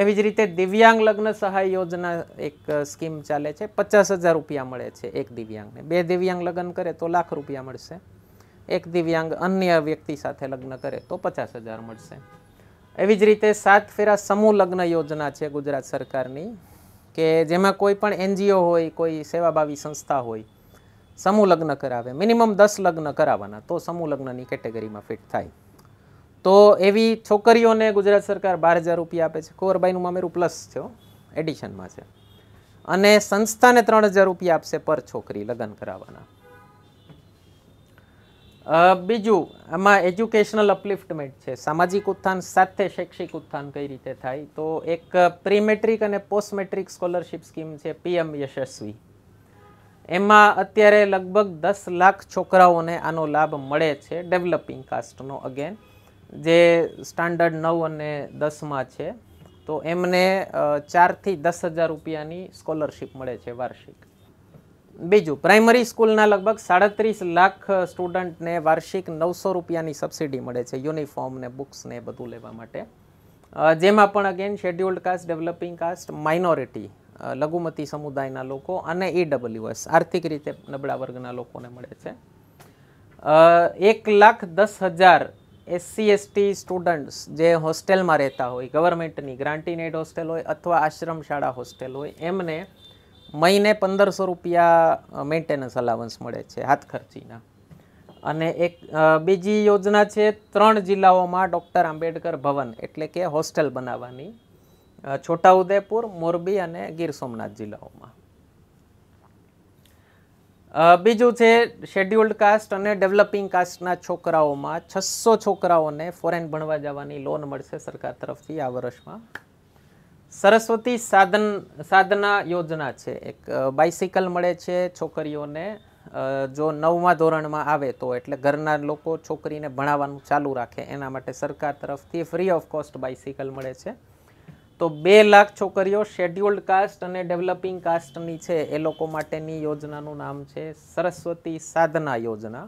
S1: એવી જ રીતે દિવ્યાંગ લગ્ન સહાય યોજના એક સ્કીમ ચાલે છે પચાસ હજાર રૂપિયા મળે છે એક દિવ્યાંગને બે દિવ્યાંગ લગ્ન કરે તો લાખ રૂપિયા મળશે એક દિવ્યાંગ અન્ય વ્યક્તિ સાથે લગ્ન કરે તો પચાસ હજાર મળશે એવી જ રીતે સાત ફેરા સમૂહ લગ્ન યોજના છે ગુજરાત સરકારની કે જેમાં કોઈ પણ એનજીઓ હોય કોઈ સેવાભાવી સંસ્થા હોય સમૂહ લગ્ન કરાવે મિનિમમ દસ લગ્ન કરાવવાના તો સમૂહ લગ્નની કેટેગરીમાં ફિટ થાય તો એવી છોકરીઓને ગુજરાત સરકાર બાર હજાર રૂપિયા આપે છે કોરબાઈનું મામેરું પ્લસ છે એડિશનમાં છે અને સંસ્થાને ત્રણ હજાર રૂપિયા આપશે પર છોકરી લગ્ન કરાવવાના બીજું આમાં એજ્યુકેશનલ અપલિફ્ટમેન્ટ છે સામાજિક ઉત્થાન સાથે શૈક્ષિક ઉત્થાન કઈ રીતે થાય તો એક પ્રીમેટ્રિક અને પોસ્ટમેટ્રિક સ્કોલરશિપ સ્કીમ છે પીએમ યશસ્વી એમાં અત્યારે લગભગ દસ લાખ છોકરાઓને આનો લાભ મળે છે ડેવલપિંગ કાસ્ટનો અગેન જે સ્ટાન્ડર્ડ નવ અને દસમાં છે તો એમને ચારથી દસ હજાર રૂપિયાની સ્કોલરશીપ મળે છે વાર્ષિક બીજું પ્રાઇમરી સ્કૂલના લગભગ સાડત્રીસ લાખ સ્ટુડન્ટને વાર્ષિક નવસો રૂપિયાની સબસિડી મળે છે યુનિફોર્મ ને બુક્સ ને બધું લેવા માટે જેમાં પણ again scheduled caste developing caste minority લઘુમતી સમુદાયના લોકો અને ઈડબલ્યુએસ આર્થિક રીતે નબળા વર્ગના લોકોને મળે છે એક લાખ દસ હજાર એસસી એસટી સ્ટુડન્ટ્સ જે હોસ્ટેલમાં રહેતા હોય ગવર્મેન્ટની ગ્રાન્ટીન એડ હોસ્ટેલ હોય અથવા આશ્રમ શાળા હોસ્ટેલ હોય એમને મહિને પંદરસો રૂપિયા મેન્ટેનન્સ અલાવન્સ મળે છે હાથ ખર્ચીના અને એક બીજી યોજના છે ત્રણ જિલ્લાઓમાં ડૉક્ટર આંબેડકર ભવન એટલે કે હોસ્ટેલ બનાવવાની છોટાઉદેપુર મોરબી અને ગીર સોમનાથ જિલ્લાઓમાં બીજું છે શેડ્યુલ્ડ કાસ્ટ અને ડેવલપિંગ કાસ્ટના છોકરાઓમાં છસો છોકરાઓને ફોરેન ભણવા જવાની લોન મળશે સરકાર તરફથી આ વર્ષમાં સરસ્વતી સાધન સાધના યોજના છે એક બાઇસિકલ મળે છે છોકરીઓને જો નવમા ધોરણમાં આવે તો એટલે ઘરના લોકો છોકરીને ભણાવવાનું ચાલુ રાખે એના માટે સરકાર તરફથી ફ્રી ઓફ કોસ્ટ બાઇસિકલ મળે છે તો બે લાખ છોકરીઓ શેડ્યુલ્ડ કાસ્ટ અને ડેવલપિંગ કાસ્ટની છે એ લોકો માટેની યોજનાનું નામ છે સરસ્વતી સાધના યોજના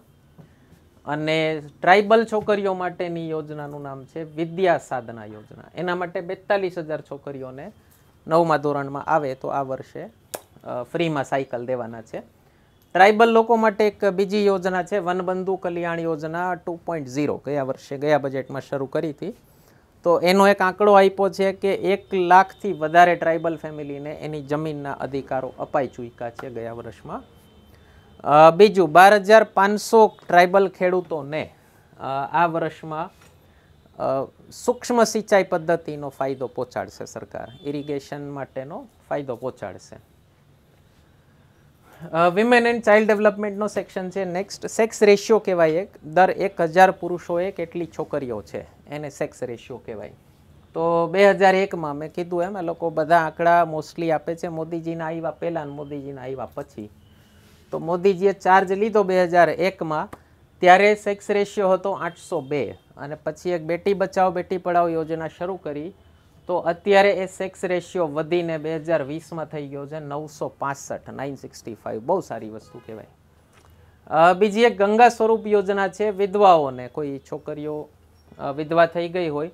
S1: અને ટ્રાઇબલ છોકરીઓ માટેની યોજનાનું નામ છે વિદ્યા સાધના યોજના એના માટે બેતાલીસ હજાર છોકરીઓને નવમા ધોરણમાં આવે તો આ વર્ષે ફ્રીમાં સાયકલ દેવાના છે ટ્રાઇબલ લોકો માટે એક બીજી યોજના છે વનબંધુ કલ્યાણ યોજના ટુ પોઈન્ટ ઝીરો ગયા વર્ષે ગયા બજેટમાં શરૂ કરી હતી તો એનો એક આંકડો આપ્યો છે કે એક લાખથી વધારે ટ્રાઇબલ ફેમિલીને એની જમીનના અધિકારો અપાઈ ચૂક્યા છે ગયા વર્ષમાં બીજું બાર હજાર પાંચસો ટ્રાઇબલ ખેડૂતોને આ વર્ષમાં સૂક્ષ્મ સિંચાઈ પદ્ધતિનો ફાયદો પહોંચાડશે સરકાર ઇરિગેશન માટેનો ફાયદો પહોંચાડશે વિમેન એન્ડ ચાઇલ્ડ ડેવલપમેન્ટનો સેક્શન છે નેક્સ્ટ સેક્સ રેશિયો કહેવાય એક દર એક હજાર પુરુષોએ કેટલી છોકરીઓ છે એને સેક્સ રેશિયો કહેવાય તો બે હજાર એકમાં મેં કીધું એમ એ લોકો બધા આંકડા મોસ્ટલી આપે છે મોદીજીના આવ્યા પહેલાં અને મોદીજીના આવ્યા પછી તો મોદીજીએ ચાર્જ લીધો બે હજાર એકમાં ત્યારે સેક્સ રેશિયો હતો આઠસો બે અને પછી એક બેટી બચાવો બેટી પઢાઓ યોજના શરૂ કરી તો અત્યારે એ સેક્સ રેશિયો વધીને બે હજાર વીસમાં થઈ ગયો છે નવસો પાસઠ નાઇન સિક્સટી ફાઇવ બહુ સારી વસ્તુ કહેવાય બીજી એક ગંગા સ્વરૂપ યોજના છે વિધવાઓને કોઈ છોકરીઓ વિધવા થઈ ગઈ હોય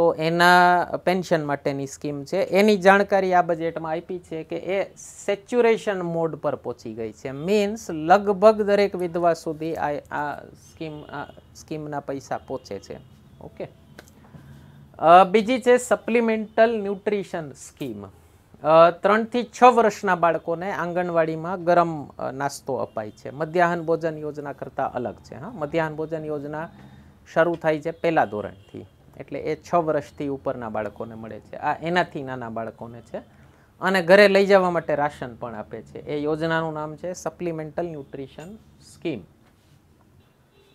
S1: તો એના પેન્શન માટેની સ્કીમ છે એની જાણકારી આ બજેટમાં આપી છે કે એ સેચ્યુરેશન મોડ પર પહોંચી ગઈ છે મીન્સ લગભગ દરેક વિધવા સુધી આ સ્કીમ સ્કીમના પૈસા પહોંચે છે ઓકે બીજી છે સપ્લિમેન્ટલ ન્યુટ્રિશન સ્કીમ ત્રણથી છ વર્ષના બાળકોને આંગણવાડીમાં ગરમ નાસ્તો અપાય છે મધ્યાહન ભોજન યોજના કરતાં અલગ છે હા મધ્યાહન ભોજન યોજના શરૂ થાય છે પહેલાં ધોરણથી એટલે એ છ વર્ષથી ઉપરના બાળકોને મળે છે આ એનાથી નાના બાળકોને છે અને ઘરે લઈ જવા માટે રાશન પણ આપે છે એ યોજનાનું નામ છે સપ્લિમેન્ટલ ન્યુટ્રિશન સ્કીમ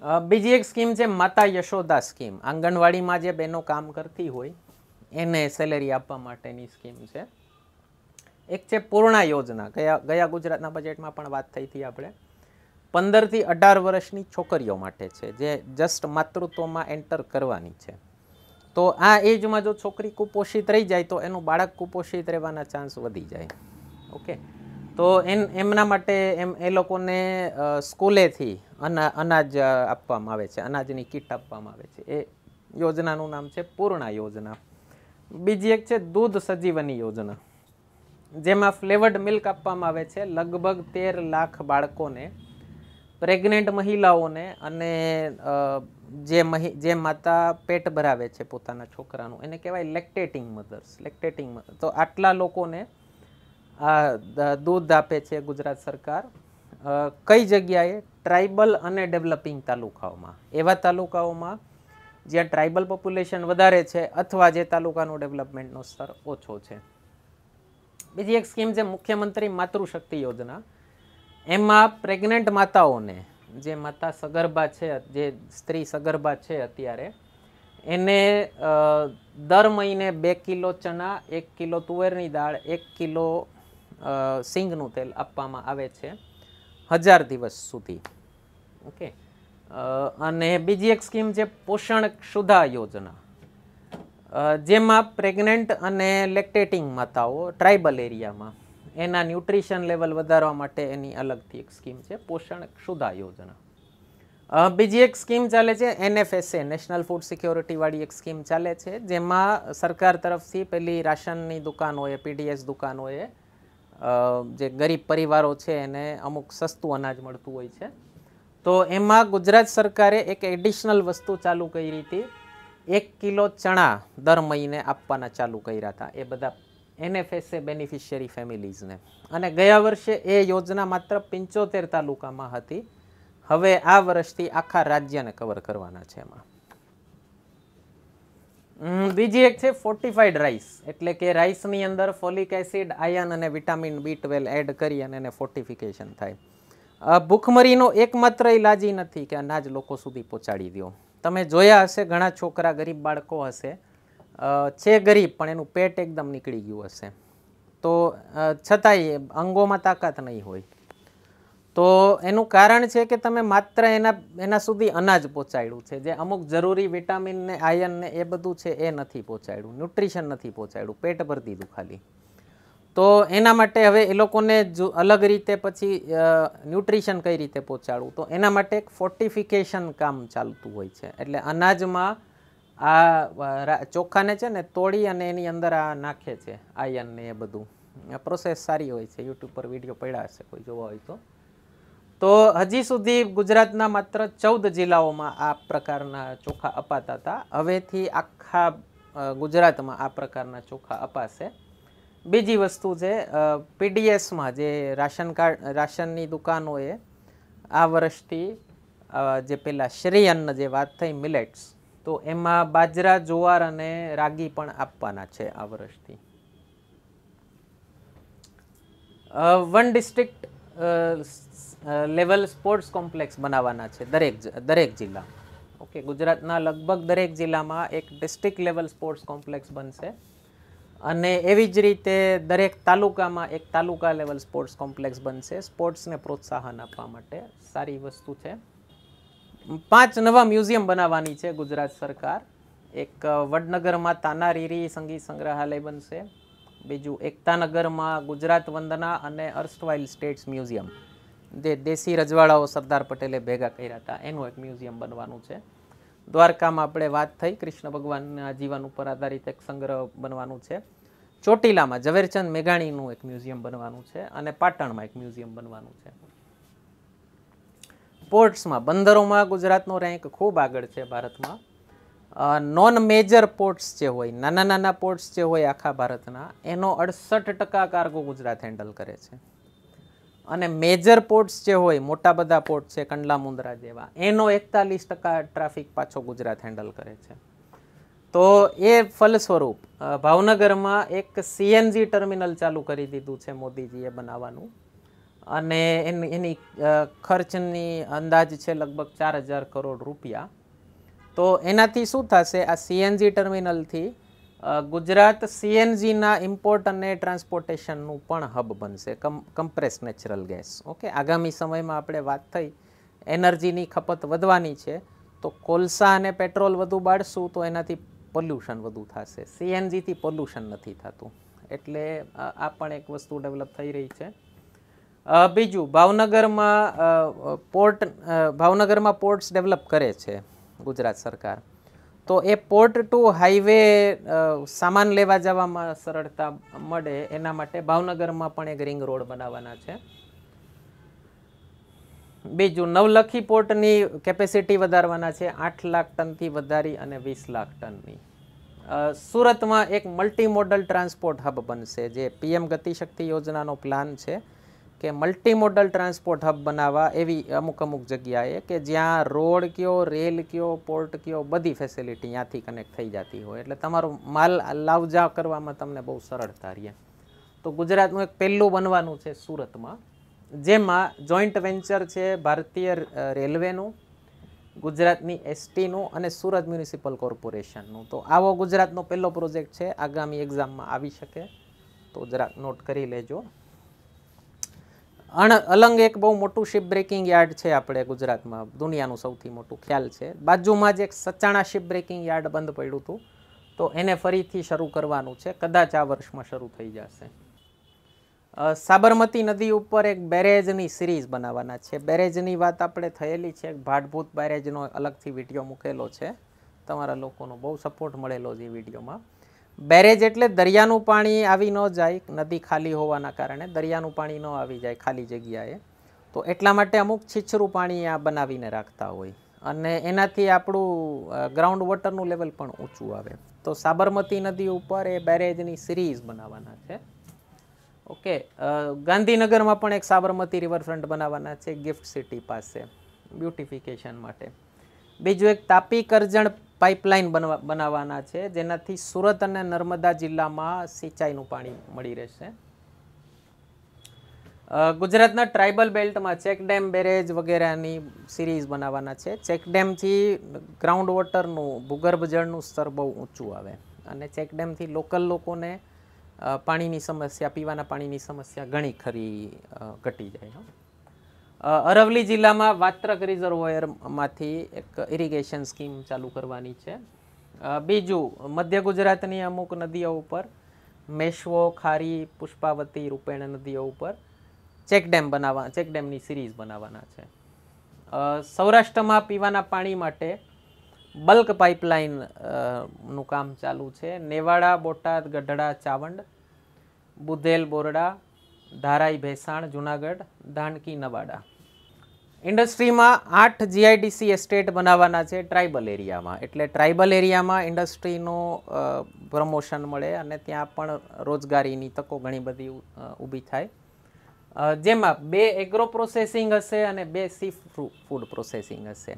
S1: બીજી એક સ્કીમ છે માતા યશોદા સ્કીમ આંગણવાડીમાં જે બહેનો કામ કરતી હોય એને સેલેરી આપવા માટેની સ્કીમ છે એક છે પૂર્ણા યોજના ગયા ગયા ગુજરાતના બજેટમાં પણ વાત થઈ હતી આપણે પંદરથી અઢાર વર્ષની છોકરીઓ માટે છે જે જસ્ટ માતૃત્વમાં એન્ટર કરવાની છે તો આ એજમાં જો છોકરી કુપોષિત રહી જાય તો એનું બાળક કુપોષિત રહેવાના ચાન્સ વધી જાય ઓકે તો એમ એમના માટે એમ એ લોકોને સ્કૂલેથી અના અનાજ આપવામાં આવે છે અનાજની કીટ આપવામાં આવે છે એ યોજનાનું નામ છે પૂર્ણા યોજના બીજી એક છે દૂધ સજીવની યોજના જેમાં ફ્લેવર્ડ મિલ્ક આપવામાં આવે છે લગભગ તેર લાખ બાળકોને પ્રેગ્નેન્ટ મહિલાઓને અને જે મહિ જે માતા પેટ ભરાવે છે પોતાના છોકરાનું એને કહેવાય લેક્ટેટિંગ મધર્સ લેક્ટેટિંગ તો આટલા લોકોને આ દૂધ આપે છે ગુજરાત સરકાર કઈ જગ્યાએ ટ્રાઇબલ અને ડેવલપિંગ તાલુકાઓમાં એવા તાલુકાઓમાં જ્યાં ટ્રાઇબલ પોપ્યુલેશન વધારે છે અથવા જે તાલુકાનું ડેવલપમેન્ટનો સ્તર ઓછો છે બીજી એક સ્કીમ છે મુખ્યમંત્રી માતૃશક્તિ યોજના એમાં પ્રેગ્નન્ટ માતાઓને જે માતા સગર્ભા છે જે સ્ત્રી સગર્ભા છે અત્યારે એને દર મહિને બે કિલો ચણા એક કિલો તુવેરની દાળ એક કિલો સિંગનું તેલ આપવામાં આવે છે હજાર દિવસ સુધી ઓકે અને બીજી એક સ્કીમ છે પોષણ સુધા યોજના જેમાં પ્રેગ્નન્ટ અને લેક્ટેટિંગ માતાઓ ટ્રાઇબલ એરિયામાં એના ન્યુટ્રિશન લેવલ વધારવા માટે એની અલગથી એક સ્કીમ છે પોષણ સુધા યોજના બીજી એક સ્કીમ ચાલે છે એનએફએસએ નેશનલ ફૂડ સિક્યોરિટીવાળી એક સ્કીમ ચાલે છે જેમાં સરકાર તરફથી પેલી રાશનની દુકાનોએ પીડીએસ દુકાનોએ જે ગરીબ પરિવારો છે એને અમુક સસ્તું અનાજ મળતું હોય છે તો એમાં ગુજરાત સરકારે એક એડિશનલ વસ્તુ ચાલુ કરી હતી એક કિલો ચણા દર મહિને આપવાના ચાલુ કર્યા હતા એ બધા એનએફએસએ બેનિફિશિયરી ફેમિલીઝને અને ગયા વર્ષે એ યોજના માત્ર પંચોતેર તાલુકામાં હતી હવે આ વર્ષથી આખા રાજ્યને કવર કરવાના છે એમાં બીજી એક છે ફોર્ટિફાઈડ રાઈસ એટલે કે રાઈસની અંદર ફોલિક એસિડ આયન અને વિટામિન બી ટ્વેલ્વ એડ કરી અને એને ફોર્ટિફિકેશન થાય ભૂખમરીનો એકમાત્ર ઇલાજી નથી કે અનાજ લોકો સુધી પહોંચાડી દો તમે જોયા હશે ઘણા છોકરા ગરીબ બાળકો હશે છે ગરીબ પણ એનું પેટ એકદમ નીકળી ગયું હશે તો છતાંય અંગોમાં તાકાત નહીં હોય તો એનું કારણ છે કે તમે માત્ર એના એના સુધી અનાજ પહોંચાડ્યું છે જે અમુક જરૂરી વિટામિન ને આયન ને એ બધું છે એ નથી પહોંચાડ્યું ન્યુટ્રિશન નથી પહોંચાડ્યું પેટ ભરી દીધું ખાલી તો એના માટે હવે એ લોકોને જો અલગ રીતે પછી ન્યુટ્રિશન કઈ રીતે પહોંચાડવું તો એના માટે એક ફોર્ટિફિકેશન કામ ચાલતું હોય છે એટલે અનાજમાં આ ચોખાને છે ને તોડી અને એની અંદર આ નાખે છે આયન ને એ બધું પ્રોસેસ સારી હોય છે યુટ્યુબ પર વિડીયો પડ્યા હશે કોઈ જોવા હોય તો તો હજી સુધી ગુજરાતના માત્ર ચૌદ જિલ્લાઓમાં આ પ્રકારના ચોખા અપાતા હતા હવેથી આખા ગુજરાતમાં આ પ્રકારના ચોખા અપાશે બીજી વસ્તુ છે પીડીએસમાં જે રાશન કાર્ડ રાશનની દુકાનોએ આ વર્ષથી જે પહેલાં શ્રી જે વાત થઈ મિલેટ્સ તો એમાં બાજરા જુવાર અને રાગી પણ આપવાના છે આ વર્ષથી one district level sports complex બનાવવાના છે દરેક દરેક જિલ્લા ઓકે ગુજરાતના લગભગ દરેક જિલ્લામાં એક ડિસ્ટ્રિક્ટ લેવલ સ્પોર્ટ્સ કોમ્પ્લેક્સ બનશે અને એવી જ રીતે દરેક તાલુકામાં એક તાલુકા લેવલ સ્પોર્ટ્સ કોમ્પ્લેક્સ બનશે સ્પોર્ટ્સને પ્રોત્સાહન આપવા માટે સારી વસ્તુ છે પાંચ નવા મ્યુઝિયમ બનાવવાની છે ગુજરાત સરકાર એક વડનગરમાં તાનારીરી સંગીત સંગ્રહાલય બનશે બીજું એકતાનગરમાં ગુજરાત વંદના અને અર્સ્ટવાઇલ સ્ટેટ્સ મ્યુઝિયમ જે દેશી રજવાડાઓ સરદાર પટેલે ભેગા કર્યા હતા એનું એક મ્યુઝિયમ બનવાનું છે દ્વારકામાં આપણે વાત થઈ કૃષ્ણ ભગવાનના જીવન ઉપર આધારિત એક સંગ્રહ બનવાનું છે ચોટીલામાં ઝવેરચંદ મેઘાણીનું એક મ્યુઝિયમ બનવાનું છે અને પાટણમાં એક મ્યુઝિયમ બનવાનું છે પોર્ટ્સમાં બંદરોમાં ગુજરાતનો રેન્ક ખૂબ આગળ છે ભારતમાં નોન મેજર પોર્ટ્સ જે હોય નાના નાના પોર્ટ્સ જે હોય આખા ભારતના એનો અડસઠ ટકા કાર્ગો ગુજરાત હેન્ડલ કરે છે અને મેજર પોર્ટ્સ જે હોય મોટા બધા પોર્ટ છે કંડલા મુંદ્રા જેવા એનો એકતાલીસ ટકા ટ્રાફિક પાછો ગુજરાત હેન્ડલ કરે છે તો એ ફલસ્વરૂપ ભાવનગરમાં એક સીએનજી ટર્મિનલ ચાલુ કરી દીધું છે મોદીજીએ બનાવવાનું અને એની એની ખર્ચની અંદાજ છે લગભગ ચાર હજાર કરોડ રૂપિયા તો એનાથી શું થશે આ સીએનજી ટર્મિનલથી ગુજરાત સીએનજીના ઇમ્પોર્ટ અને ટ્રાન્સપોર્ટેશનનું પણ હબ બનશે કમ્પ્રેસ નેચરલ ગેસ ઓકે આગામી સમયમાં આપણે વાત થઈ એનર્જીની ખપત વધવાની છે તો કોલસા અને પેટ્રોલ વધુ બાળશું તો એનાથી પોલ્યુશન વધુ થશે સીએનજીથી પોલ્યુશન નથી થતું એટલે આ પણ એક વસ્તુ ડેવલપ થઈ રહી છે બીજું ભાવનગરમાં પોર્ટ ભાવનગરમાં પોર્ટ્સ ડેવલપ કરે છે ગુજરાત સરકાર તો એ પોર્ટ ટુ હાઈવે સામાન લેવા જવામાં સરળતા મળે એના માટે ભાવનગરમાં પણ એક રિંગ રોડ બનાવવાના છે બીજું નવલખી પોર્ટની કેપેસિટી વધારવાના છે આઠ લાખ ટનથી વધારી અને વીસ લાખ ટનની સુરતમાં એક મલ્ટી મોડલ ટ્રાન્સપોર્ટ હબ બનશે જે પીએમ ગતિશક્તિ યોજનાનો પ્લાન છે કે મલ્ટી મોડલ ટ્રાન્સપોર્ટ હબ બનાવવા એવી અમુક અમુક જગ્યાએ કે જ્યાં રોડ કયો રેલ કયો પોર્ટ કયો બધી ફેસિલિટી ત્યાંથી કનેક્ટ થઈ જતી હોય એટલે તમારો માલ લાવ જા કરવામાં તમને બહુ સરળતા રહે તો ગુજરાતનું એક પહેલું બનવાનું છે સુરતમાં જેમાં જોઈન્ટ વેન્ચર છે ભારતીય રેલવેનું ગુજરાતની એસટીનું અને સુરત મ્યુનિસિપલ કોર્પોરેશનનું તો આવો ગુજરાતનો પહેલો પ્રોજેક્ટ છે આગામી એક્ઝામમાં આવી શકે તો જરાક નોટ કરી લેજો અણ અલંગ એક બહુ મોટું શિપ બ્રેકિંગ યાર્ડ છે આપણે ગુજરાતમાં દુનિયાનું સૌથી મોટું ખ્યાલ છે બાજુમાં જ એક સચાણા શિપ બ્રેકિંગ યાર્ડ બંધ પડ્યું હતું તો એને ફરીથી શરૂ કરવાનું છે કદાચ આ વર્ષમાં શરૂ થઈ જશે સાબરમતી નદી ઉપર એક બેરેજની સિરીઝ બનાવવાના છે બેરેજની વાત આપણે થયેલી છે ભાટભૂત બેરેજનો અલગથી વિડીયો મૂકેલો છે તમારા લોકોનો બહુ સપોર્ટ મળેલો છે એ વિડીયોમાં બેરેજ એટલે દરિયાનું પાણી આવી ન જાય નદી ખાલી હોવાના કારણે દરિયાનું પાણી ન આવી જાય ખાલી જગ્યાએ તો એટલા માટે અમુક છીછરું પાણી આ બનાવીને રાખતા હોય અને એનાથી આપણું ગ્રાઉન્ડ વોટરનું લેવલ પણ ઊંચું આવે તો સાબરમતી નદી ઉપર એ બેરેજની સિરીઝ બનાવવાના છે ઓકે ગાંધીનગરમાં પણ એક સાબરમતી રિવરફ્રન્ટ બનાવવાના છે ગિફ્ટ સિટી પાસે બ્યુટિફિકેશન માટે બીજું એક તાપી કરજણ પાઇપલાઇન બનવા બનાવવાના છે જેનાથી સુરત અને નર્મદા જિલ્લામાં સિંચાઈનું પાણી મળી રહેશે ગુજરાતના ટ્રાઇબલ બેલ્ટમાં ચેકડેમ બેરેજ વગેરેની સિરીઝ બનાવવાના છે ચેકડેમથી ગ્રાઉન્ડ વોટરનું ભૂગર્ભ જળનું સ્તર બહુ ઊંચું આવે અને ચેકડેમથી લોકલ લોકોને પાણીની સમસ્યા પીવાના પાણીની સમસ્યા ઘણી ખરી ઘટી જાય અરવલી જિલ્લામાં વાત્રક રિઝર્વોયરમાંથી એક ઇરિગેશન સ્કીમ ચાલુ કરવાની છે બીજું મધ્ય ગુજરાતની અમુક નદીઓ ઉપર મેશ્વો ખારી પુષ્પાવતી રૂપેણ નદીઓ ઉપર ચેકડેમ બનાવવા ચેકડેમની સિરીઝ બનાવવાના છે સૌરાષ્ટ્રમાં પીવાના પાણી માટે બલ્ક પાઇપલાઇન નું કામ ચાલુ છે નેવાડા બોટાદ ગઢડા ચાવંડ બુધેલ બોરડા ધારાઈ ભેસાણ જુનાગઢ ધાનકી નવાડા ઇન્ડસ્ટ્રીમાં આઠ જીઆઈડીસી એસ્ટેટ બનાવવાના છે ટ્રાઇબલ એરિયામાં એટલે ટ્રાઇબલ એરિયામાં ઇન્ડસ્ટ્રીનું પ્રમોશન મળે અને ત્યાં પણ રોજગારીની તકો ઘણી બધી ઊભી થાય જેમાં બે એગ્રો પ્રોસેસિંગ હશે અને બે સી ફૂડ પ્રોસેસિંગ હશે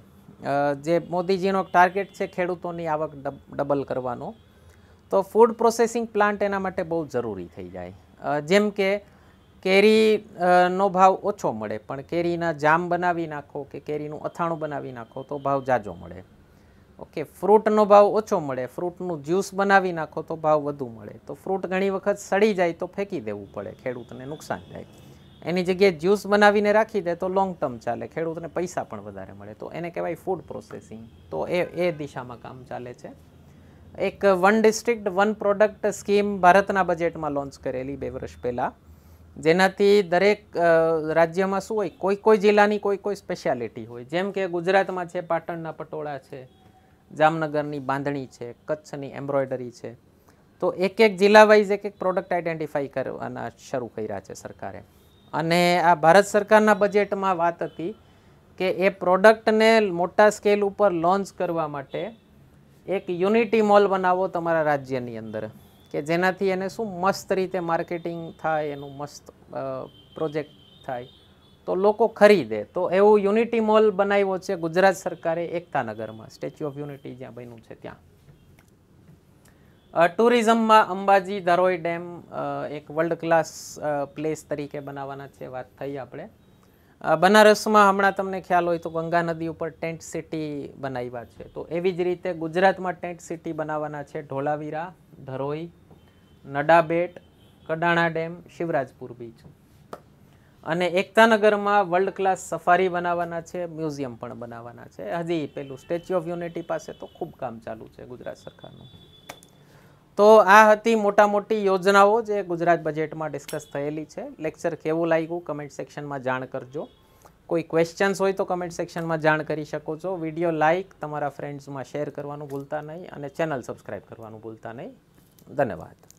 S1: જે મોદીજીનો ટાર્ગેટ છે ખેડૂતોની આવક ડબલ કરવાનો તો ફૂડ પ્રોસેસિંગ પ્લાન્ટ એના માટે બહુ જરૂરી થઈ જાય જેમ કે કેરીનો ભાવ ઓછો મળે પણ કેરીના જામ બનાવી નાખો કે કેરીનું અથાણું બનાવી નાખો તો ભાવ જાજો મળે ઓકે ફ્રૂટનો ભાવ ઓછો મળે ફ્રૂટનું જ્યુસ બનાવી નાખો તો ભાવ વધુ મળે તો ફ્રૂટ ઘણી વખત સડી જાય તો ફેંકી દેવું પડે ખેડૂતને નુકસાન થાય એની જગ્યાએ જ્યુસ બનાવીને રાખી દે તો લોંગ ટર્મ ચાલે ખેડૂતને પૈસા પણ વધારે મળે તો એને કહેવાય ફૂડ પ્રોસેસિંગ તો એ એ દિશામાં કામ ચાલે છે એક one district one product scheme ભારતના બજેટમાં લોન્ચ કરેલી બે વર્ષ પહેલાં જેનાથી દરેક રાજ્યમાં શું હોય કોઈ કોઈ જિલ્લાની કોઈ કોઈ સ્પેશિયાલિટી હોય જેમ કે ગુજરાતમાં છે પાટણના પટોળા છે જામનગરની બાંધણી છે કચ્છની એમ્બ્રોઇડરી છે તો એક એક જિલ્લા વાઇઝ એક એક પ્રોડક્ટ આઈડેન્ટિફાઈ કરવાના શરૂ કર્યા છે સરકારે અને આ ભારત સરકારના બજેટમાં વાત હતી કે એ પ્રોડક્ટને મોટા સ્કેલ ઉપર લોન્ચ કરવા માટે એક યુનિટી મોલ બનાવો તમારા રાજ્યની અંદર કે જેનાથી એને શું મસ્ત રીતે માર્કેટિંગ થાય એનું મસ્ત પ્રોજેક્ટ થાય તો લોકો ખરીદે તો એવો યુનિટી મોલ બનાવ્યો છે ગુજરાત સરકારે એકતાનગરમાં સ્ટેચ્યુ ઓફ યુનિટી જ્યાં બન્યું છે ત્યાં ટુરિઝમમાં અંબાજી ધરોઈ ડેમ એક વર્લ્ડ ક્લાસ પ્લેસ તરીકે બનાવવાના છે વાત થઈ આપણે બનારસમાં હમણાં તમને ખ્યાલ હોય તો ગંગા નદી ઉપર ટેન્ટ સિટી બનાવ્યા છે તો એવી જ રીતે ગુજરાતમાં ટેન્ટ સિટી બનાવવાના છે ઢોલાવીરા ધરોઈ નડાબેટ કડાણા ડેમ શિવરાજપુર બીચ અને એકતાનગરમાં વર્લ્ડ ક્લાસ સફારી બનાવવાના છે મ્યુઝિયમ પણ બનાવવાના છે હજી પેલું સ્ટેચ્યુ ઓફ યુનિટી પાસે તો ખૂબ કામ ચાલુ છે ગુજરાત સરકારનું તો આ હતી મોટા મોટી યોજનાઓ જે ગુજરાત બજેટમાં ડિસ્કસ થયેલી છે લેક્ચર કેવું લાગ્યું કમેન્ટ સેક્શનમાં જાણ કરજો કોઈ ક્વેશ્ચન્સ હોય તો કમેન્ટ સેક્શનમાં જાણ કરી શકો છો વિડીયો લાઇક તમારા ફ્રેન્ડ્સમાં શેર કરવાનું ભૂલતા નહીં અને ચેનલ સબસ્ક્રાઈબ કરવાનું ભૂલતા નહીં ધન્યવાદ